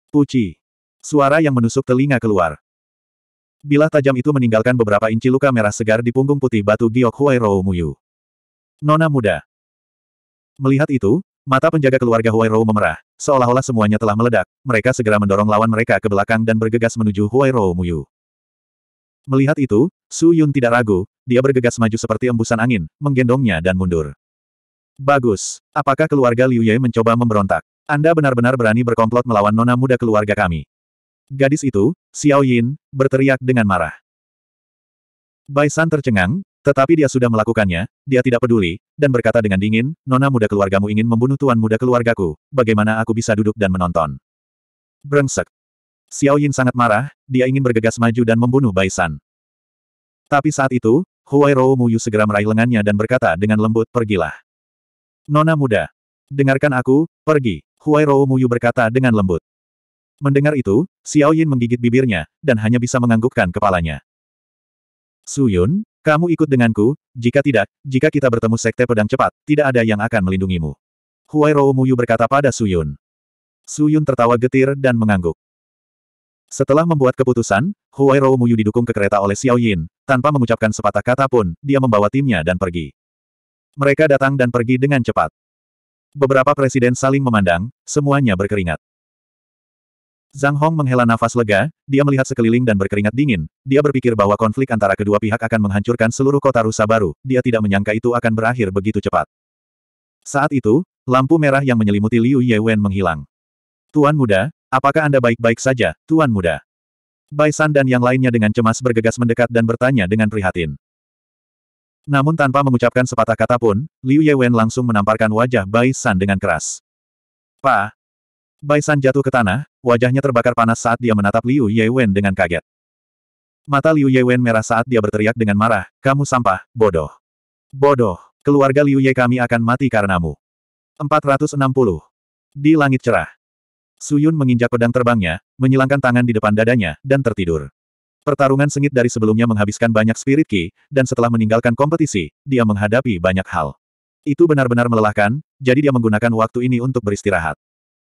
Puci. Suara yang menusuk telinga keluar bilah tajam itu meninggalkan beberapa inci luka merah segar di punggung putih batu Giok Huai Rou Muyu. Nona muda. Melihat itu, mata penjaga keluarga Huai memerah, seolah-olah semuanya telah meledak, mereka segera mendorong lawan mereka ke belakang dan bergegas menuju Huai Rou Muyu. Melihat itu, Su Yun tidak ragu, dia bergegas maju seperti embusan angin, menggendongnya dan mundur. Bagus. Apakah keluarga Liu Ye mencoba memberontak? Anda benar-benar berani berkomplot melawan nona muda keluarga kami. Gadis itu, Xiao Yin, berteriak dengan marah. Bai San tercengang, tetapi dia sudah melakukannya, dia tidak peduli, dan berkata dengan dingin, Nona muda keluargamu ingin membunuh tuan muda keluargaku, bagaimana aku bisa duduk dan menonton? Brengsek. Xiao Yin sangat marah, dia ingin bergegas maju dan membunuh Bai San. Tapi saat itu, Huai Rou Yu segera meraih lengannya dan berkata dengan lembut, pergilah. Nona muda. Dengarkan aku, pergi. Huai Rou Yu berkata dengan lembut. Mendengar itu, Xiao Yin menggigit bibirnya, dan hanya bisa menganggukkan kepalanya. Su Yun, kamu ikut denganku, jika tidak, jika kita bertemu Sekte Pedang Cepat, tidak ada yang akan melindungimu. Huai Rou Muyu berkata pada Su Yun. Su Yun tertawa getir dan mengangguk. Setelah membuat keputusan, Huai Rou Muyu didukung ke kereta oleh Xiao Yin, tanpa mengucapkan sepatah kata pun, dia membawa timnya dan pergi. Mereka datang dan pergi dengan cepat. Beberapa presiden saling memandang, semuanya berkeringat. Zhang Hong menghela nafas lega, dia melihat sekeliling dan berkeringat dingin, dia berpikir bahwa konflik antara kedua pihak akan menghancurkan seluruh kota rusa baru, dia tidak menyangka itu akan berakhir begitu cepat. Saat itu, lampu merah yang menyelimuti Liu Yewen menghilang. Tuan muda, apakah Anda baik-baik saja, Tuan muda? Bai San dan yang lainnya dengan cemas bergegas mendekat dan bertanya dengan prihatin. Namun tanpa mengucapkan sepatah kata pun, Liu Yewen langsung menamparkan wajah Bai San dengan keras. Pa, Baisan jatuh ke tanah, wajahnya terbakar panas saat dia menatap Liu Yewen dengan kaget. Mata Liu Yewen merah saat dia berteriak dengan marah, kamu sampah, bodoh. Bodoh, keluarga Liu Ye kami akan mati karenamu. 460. Di langit cerah. Suyun menginjak pedang terbangnya, menyilangkan tangan di depan dadanya, dan tertidur. Pertarungan sengit dari sebelumnya menghabiskan banyak spirit ki, dan setelah meninggalkan kompetisi, dia menghadapi banyak hal. Itu benar-benar melelahkan, jadi dia menggunakan waktu ini untuk beristirahat.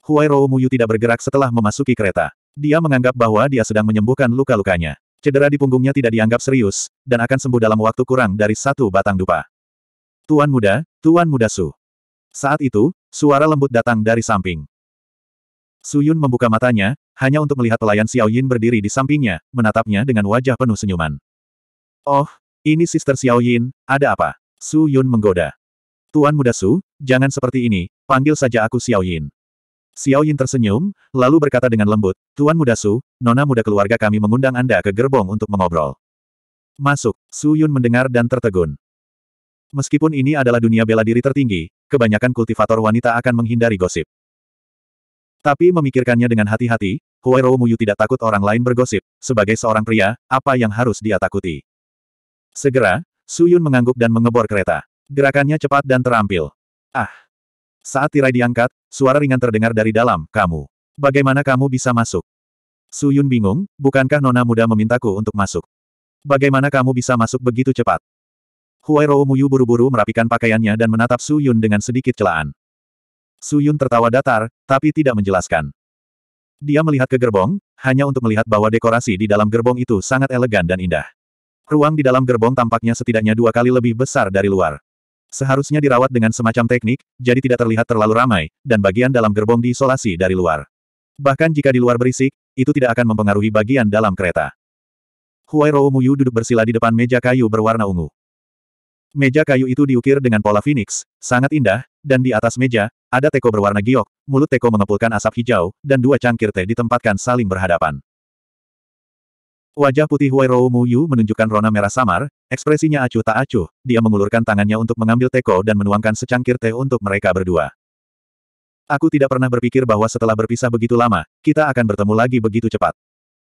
Huai Huairo Muyu tidak bergerak setelah memasuki kereta. Dia menganggap bahwa dia sedang menyembuhkan luka-lukanya. Cedera di punggungnya tidak dianggap serius, dan akan sembuh dalam waktu kurang dari satu batang dupa. Tuan muda, Tuan muda Su. Saat itu, suara lembut datang dari samping. Su Yun membuka matanya, hanya untuk melihat pelayan Xiao Yin berdiri di sampingnya, menatapnya dengan wajah penuh senyuman. Oh, ini Sister Xiao Yin, ada apa? Su Yun menggoda. Tuan muda Su, jangan seperti ini, panggil saja aku Xiao Yin. Xiao Yin tersenyum, lalu berkata dengan lembut, Tuan Muda Su, nona muda keluarga kami mengundang Anda ke gerbong untuk mengobrol. Masuk, Su Yun mendengar dan tertegun. Meskipun ini adalah dunia bela diri tertinggi, kebanyakan kultivator wanita akan menghindari gosip. Tapi memikirkannya dengan hati-hati, Huai Rou Muyu tidak takut orang lain bergosip, sebagai seorang pria, apa yang harus dia takuti? Segera, Su Yun mengangguk dan mengebor kereta. Gerakannya cepat dan terampil. Ah! Saat tirai diangkat, suara ringan terdengar dari dalam, kamu. Bagaimana kamu bisa masuk? Su Yun bingung, bukankah nona muda memintaku untuk masuk? Bagaimana kamu bisa masuk begitu cepat? Huai Rou Muyu buru-buru merapikan pakaiannya dan menatap Su Yun dengan sedikit celaan. Su Yun tertawa datar, tapi tidak menjelaskan. Dia melihat ke gerbong, hanya untuk melihat bahwa dekorasi di dalam gerbong itu sangat elegan dan indah. Ruang di dalam gerbong tampaknya setidaknya dua kali lebih besar dari luar. Seharusnya dirawat dengan semacam teknik, jadi tidak terlihat terlalu ramai, dan bagian dalam gerbong diisolasi dari luar. Bahkan jika di luar berisik, itu tidak akan mempengaruhi bagian dalam kereta. Huai Rou Muyu duduk bersila di depan meja kayu berwarna ungu. Meja kayu itu diukir dengan pola phoenix, sangat indah, dan di atas meja, ada teko berwarna giok, mulut teko mengepulkan asap hijau, dan dua cangkir teh ditempatkan saling berhadapan. Wajah putih Mu Yu menunjukkan rona merah samar, ekspresinya acuh tak acuh, dia mengulurkan tangannya untuk mengambil teko dan menuangkan secangkir teh untuk mereka berdua. Aku tidak pernah berpikir bahwa setelah berpisah begitu lama, kita akan bertemu lagi begitu cepat.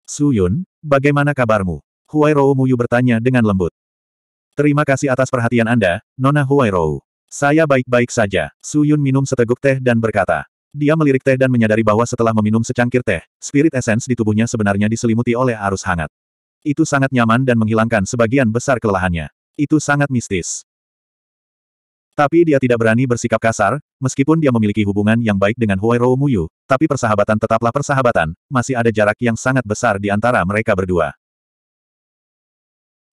Suyun, bagaimana kabarmu? Huairou Yu bertanya dengan lembut. Terima kasih atas perhatian Anda, Nona Huairou. Saya baik-baik saja. Suyun minum seteguk teh dan berkata. Dia melirik teh dan menyadari bahwa setelah meminum secangkir teh, spirit essence di tubuhnya sebenarnya diselimuti oleh arus hangat. Itu sangat nyaman dan menghilangkan sebagian besar kelelahannya. Itu sangat mistis. Tapi dia tidak berani bersikap kasar, meskipun dia memiliki hubungan yang baik dengan Huai Rou Muyu, tapi persahabatan tetaplah persahabatan, masih ada jarak yang sangat besar di antara mereka berdua.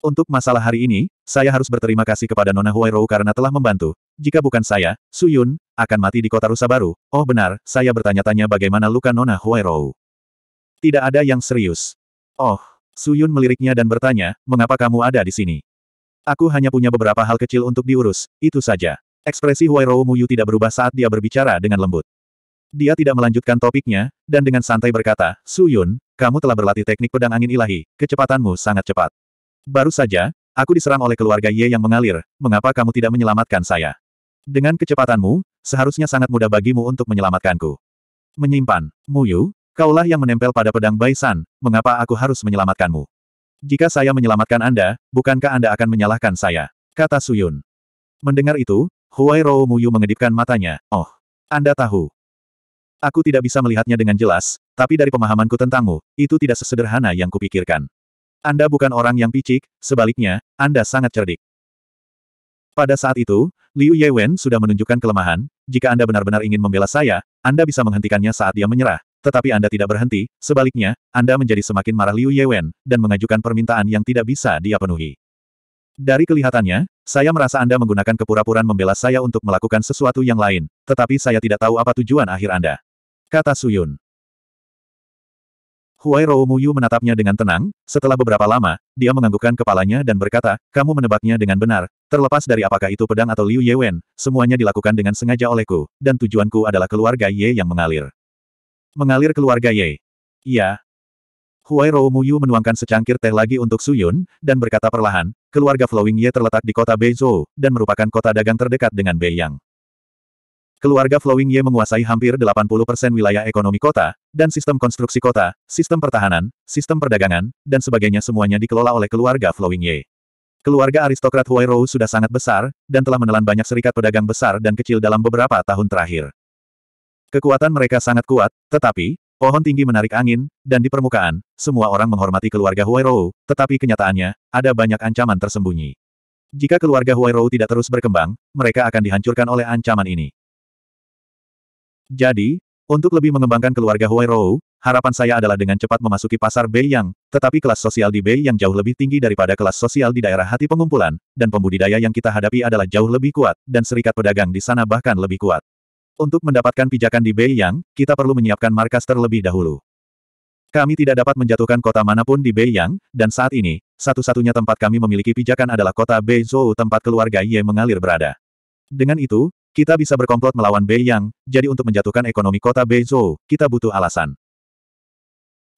Untuk masalah hari ini, saya harus berterima kasih kepada Nona Huai Rou karena telah membantu. Jika bukan saya, Su Yun akan mati di kota Rusa Baru. Oh benar, saya bertanya-tanya bagaimana luka Nona Huai Rou. Tidak ada yang serius. Oh, Suyun meliriknya dan bertanya, mengapa kamu ada di sini? Aku hanya punya beberapa hal kecil untuk diurus, itu saja. Ekspresi Huai Huairou Muyu tidak berubah saat dia berbicara dengan lembut. Dia tidak melanjutkan topiknya, dan dengan santai berkata, Suyun, kamu telah berlatih teknik pedang angin ilahi, kecepatanmu sangat cepat. Baru saja, aku diserang oleh keluarga Ye yang mengalir, mengapa kamu tidak menyelamatkan saya? Dengan kecepatanmu, seharusnya sangat mudah bagimu untuk menyelamatkanku. Menyimpan, Muyu, Kaulah yang menempel pada pedang Baisan, mengapa aku harus menyelamatkanmu? Jika saya menyelamatkan Anda, bukankah Anda akan menyalahkan saya? Kata Suyun. Mendengar itu, Huai Rou Muyu mengedipkan matanya, oh, Anda tahu. Aku tidak bisa melihatnya dengan jelas, tapi dari pemahamanku tentangmu, itu tidak sesederhana yang kupikirkan. Anda bukan orang yang picik, sebaliknya, Anda sangat cerdik. Pada saat itu, Liu Yewen sudah menunjukkan kelemahan, jika Anda benar-benar ingin membela saya, Anda bisa menghentikannya saat dia menyerah, tetapi Anda tidak berhenti, sebaliknya, Anda menjadi semakin marah Liu Yewen, dan mengajukan permintaan yang tidak bisa dia penuhi. Dari kelihatannya, saya merasa Anda menggunakan kepura-puraan membela saya untuk melakukan sesuatu yang lain, tetapi saya tidak tahu apa tujuan akhir Anda. Kata Suyun. Huai Muyu menatapnya dengan tenang, setelah beberapa lama, dia menganggukkan kepalanya dan berkata, kamu menebaknya dengan benar, terlepas dari apakah itu pedang atau Liu Yewen, semuanya dilakukan dengan sengaja olehku, dan tujuanku adalah keluarga Ye yang mengalir. Mengalir keluarga Ye. Iya. Huai Rou Muyu menuangkan secangkir teh lagi untuk Suyun, dan berkata perlahan, keluarga Flowing Ye terletak di kota Beizhou, dan merupakan kota dagang terdekat dengan Beiyang. Keluarga Flowing Ye menguasai hampir 80% wilayah ekonomi kota, dan sistem konstruksi kota, sistem pertahanan, sistem perdagangan, dan sebagainya semuanya dikelola oleh keluarga Flowing Ye. Keluarga aristokrat Huai Rou sudah sangat besar, dan telah menelan banyak serikat pedagang besar dan kecil dalam beberapa tahun terakhir. Kekuatan mereka sangat kuat, tetapi, pohon tinggi menarik angin, dan di permukaan, semua orang menghormati keluarga Huairou, tetapi kenyataannya, ada banyak ancaman tersembunyi. Jika keluarga Huairou tidak terus berkembang, mereka akan dihancurkan oleh ancaman ini. Jadi, untuk lebih mengembangkan keluarga Huairou, harapan saya adalah dengan cepat memasuki pasar Beiyang, tetapi kelas sosial di yang jauh lebih tinggi daripada kelas sosial di daerah hati pengumpulan, dan pembudidaya yang kita hadapi adalah jauh lebih kuat, dan serikat pedagang di sana bahkan lebih kuat. Untuk mendapatkan pijakan di Beiyang, kita perlu menyiapkan markas terlebih dahulu. Kami tidak dapat menjatuhkan kota manapun di Beiyang, dan saat ini, satu-satunya tempat kami memiliki pijakan adalah kota Beizhou tempat keluarga Ye mengalir berada. Dengan itu, kita bisa berkomplot melawan Beiyang, jadi untuk menjatuhkan ekonomi kota Beizhou, kita butuh alasan.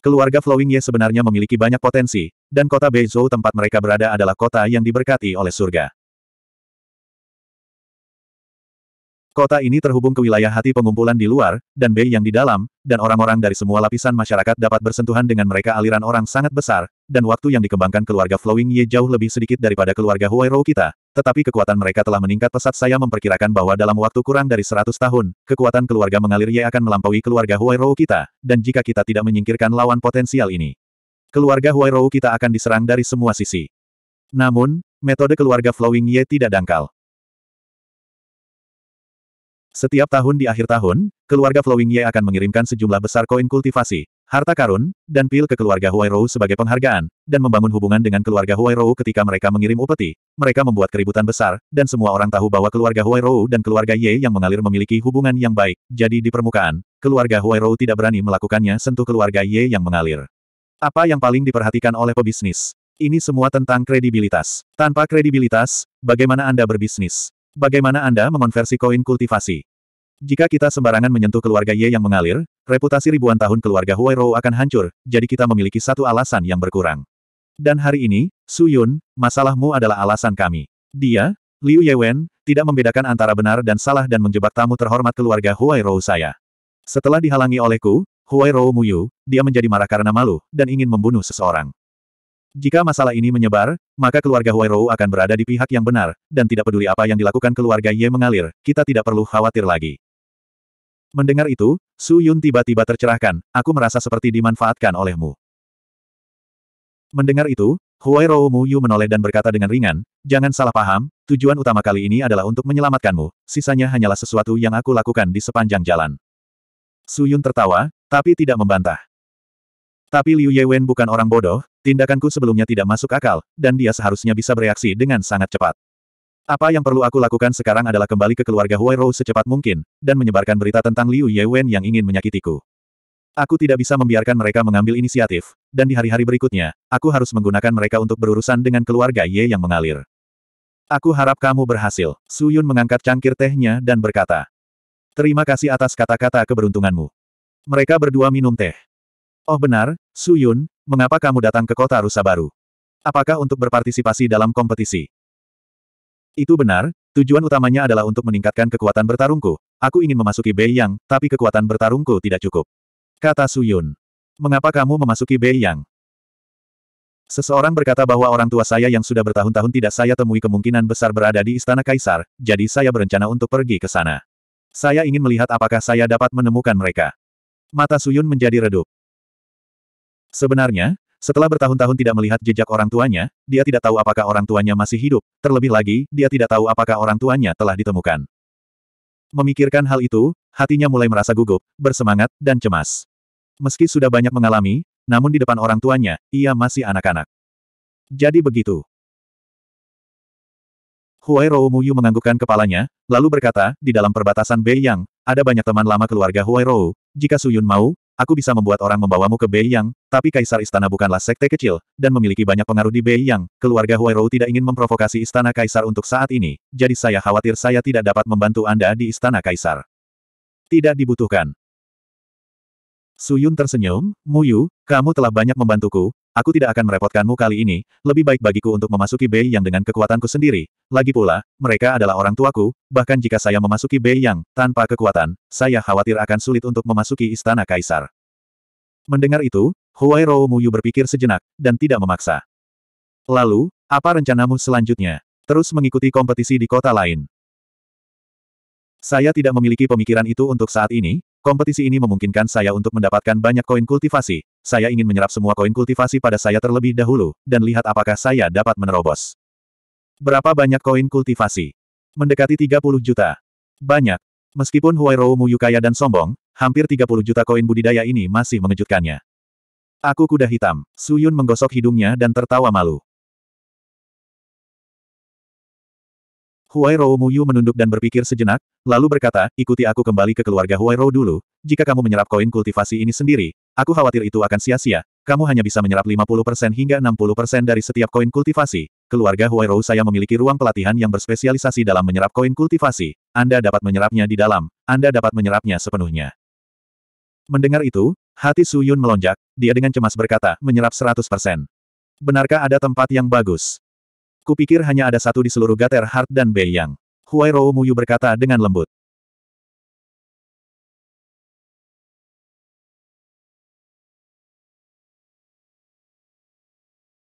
Keluarga Flowing Ye sebenarnya memiliki banyak potensi, dan kota Beizhou tempat mereka berada adalah kota yang diberkati oleh surga. Kota ini terhubung ke wilayah hati pengumpulan di luar, dan bay yang di dalam, dan orang-orang dari semua lapisan masyarakat dapat bersentuhan dengan mereka aliran orang sangat besar, dan waktu yang dikembangkan keluarga Flowing Ye jauh lebih sedikit daripada keluarga Huairou kita, tetapi kekuatan mereka telah meningkat pesat saya memperkirakan bahwa dalam waktu kurang dari 100 tahun, kekuatan keluarga mengalir Ye akan melampaui keluarga Huairou kita, dan jika kita tidak menyingkirkan lawan potensial ini, keluarga Huairou kita akan diserang dari semua sisi. Namun, metode keluarga Flowing Ye tidak dangkal. Setiap tahun di akhir tahun, keluarga Flowing Ye akan mengirimkan sejumlah besar koin kultivasi, harta karun, dan pil ke keluarga Huairou sebagai penghargaan, dan membangun hubungan dengan keluarga Huairou ketika mereka mengirim upeti. Mereka membuat keributan besar, dan semua orang tahu bahwa keluarga Huairou dan keluarga Ye yang mengalir memiliki hubungan yang baik. Jadi di permukaan, keluarga Huairou tidak berani melakukannya sentuh keluarga Ye yang mengalir. Apa yang paling diperhatikan oleh pebisnis? Ini semua tentang kredibilitas. Tanpa kredibilitas, bagaimana Anda berbisnis? Bagaimana Anda mengonversi koin kultivasi? Jika kita sembarangan menyentuh keluarga Ye yang mengalir, reputasi ribuan tahun keluarga Huai Rou akan hancur, jadi kita memiliki satu alasan yang berkurang. Dan hari ini, Su Yun, masalahmu adalah alasan kami. Dia, Liu Yewen, tidak membedakan antara benar dan salah dan menjebak tamu terhormat keluarga Huai Rou saya. Setelah dihalangi olehku, Huai Rou Muyu, dia menjadi marah karena malu, dan ingin membunuh seseorang. Jika masalah ini menyebar, maka keluarga Huai Rou akan berada di pihak yang benar, dan tidak peduli apa yang dilakukan keluarga Ye mengalir, kita tidak perlu khawatir lagi. Mendengar itu, Su Yun tiba-tiba tercerahkan, aku merasa seperti dimanfaatkan olehmu. Mendengar itu, Huai Rou Mu Yu menoleh dan berkata dengan ringan, jangan salah paham, tujuan utama kali ini adalah untuk menyelamatkanmu, sisanya hanyalah sesuatu yang aku lakukan di sepanjang jalan. Su Yun tertawa, tapi tidak membantah. Tapi Liu Yewen bukan orang bodoh, tindakanku sebelumnya tidak masuk akal, dan dia seharusnya bisa bereaksi dengan sangat cepat. Apa yang perlu aku lakukan sekarang adalah kembali ke keluarga Huai Rou secepat mungkin, dan menyebarkan berita tentang Liu Yewen yang ingin menyakitiku. Aku tidak bisa membiarkan mereka mengambil inisiatif, dan di hari-hari berikutnya, aku harus menggunakan mereka untuk berurusan dengan keluarga Ye yang mengalir. Aku harap kamu berhasil. Su Yun mengangkat cangkir tehnya dan berkata. Terima kasih atas kata-kata keberuntunganmu. Mereka berdua minum teh. Oh benar, Su Yun, mengapa kamu datang ke kota Rusa Baru? Apakah untuk berpartisipasi dalam kompetisi? Itu benar, tujuan utamanya adalah untuk meningkatkan kekuatan bertarungku. Aku ingin memasuki Bei Yang, tapi kekuatan bertarungku tidak cukup. Kata Suyun. Mengapa kamu memasuki Bei Yang? Seseorang berkata bahwa orang tua saya yang sudah bertahun-tahun tidak saya temui kemungkinan besar berada di Istana Kaisar, jadi saya berencana untuk pergi ke sana. Saya ingin melihat apakah saya dapat menemukan mereka. Mata Suyun menjadi redup. Sebenarnya, setelah bertahun-tahun tidak melihat jejak orang tuanya, dia tidak tahu apakah orang tuanya masih hidup, terlebih lagi, dia tidak tahu apakah orang tuanya telah ditemukan. Memikirkan hal itu, hatinya mulai merasa gugup, bersemangat, dan cemas. Meski sudah banyak mengalami, namun di depan orang tuanya, ia masih anak-anak. Jadi begitu. Huai Muyu menganggukkan kepalanya, lalu berkata, di dalam perbatasan Bei Yang, ada banyak teman lama keluarga Huai Rou, jika Suyun mau, Aku bisa membuat orang membawamu ke Beiyang, tapi kaisar istana bukanlah sekte kecil, dan memiliki banyak pengaruh di Beiyang. Keluarga Huairou tidak ingin memprovokasi istana kaisar untuk saat ini, jadi saya khawatir saya tidak dapat membantu Anda di istana kaisar. Tidak dibutuhkan. Suyun tersenyum, Muyu, kamu telah banyak membantuku, Aku tidak akan merepotkanmu kali ini, lebih baik bagiku untuk memasuki Bei Yang dengan kekuatanku sendiri. Lagi pula, mereka adalah orang tuaku, bahkan jika saya memasuki Bei Yang, tanpa kekuatan, saya khawatir akan sulit untuk memasuki Istana Kaisar. Mendengar itu, Huai Rou Muyu berpikir sejenak, dan tidak memaksa. Lalu, apa rencanamu selanjutnya? Terus mengikuti kompetisi di kota lain. Saya tidak memiliki pemikiran itu untuk saat ini, Kompetisi ini memungkinkan saya untuk mendapatkan banyak koin kultivasi, saya ingin menyerap semua koin kultivasi pada saya terlebih dahulu, dan lihat apakah saya dapat menerobos. Berapa banyak koin kultivasi? Mendekati 30 juta. Banyak. Meskipun Huairou Muyu kaya dan sombong, hampir 30 juta koin budidaya ini masih mengejutkannya. Aku kuda hitam. Suyun menggosok hidungnya dan tertawa malu. Huai Rou Muyu menunduk dan berpikir sejenak, lalu berkata, ikuti aku kembali ke keluarga Huai Rou dulu, jika kamu menyerap koin kultivasi ini sendiri, aku khawatir itu akan sia-sia, kamu hanya bisa menyerap 50% hingga 60% dari setiap koin kultivasi. Keluarga Huai Rou saya memiliki ruang pelatihan yang berspesialisasi dalam menyerap koin kultivasi. Anda dapat menyerapnya di dalam, Anda dapat menyerapnya sepenuhnya. Mendengar itu, hati Su Yun melonjak, dia dengan cemas berkata, menyerap 100%. Benarkah ada tempat yang bagus? Kupikir hanya ada satu di seluruh Gater Heart dan Bei Yang. Huai Rou Muyu berkata dengan lembut.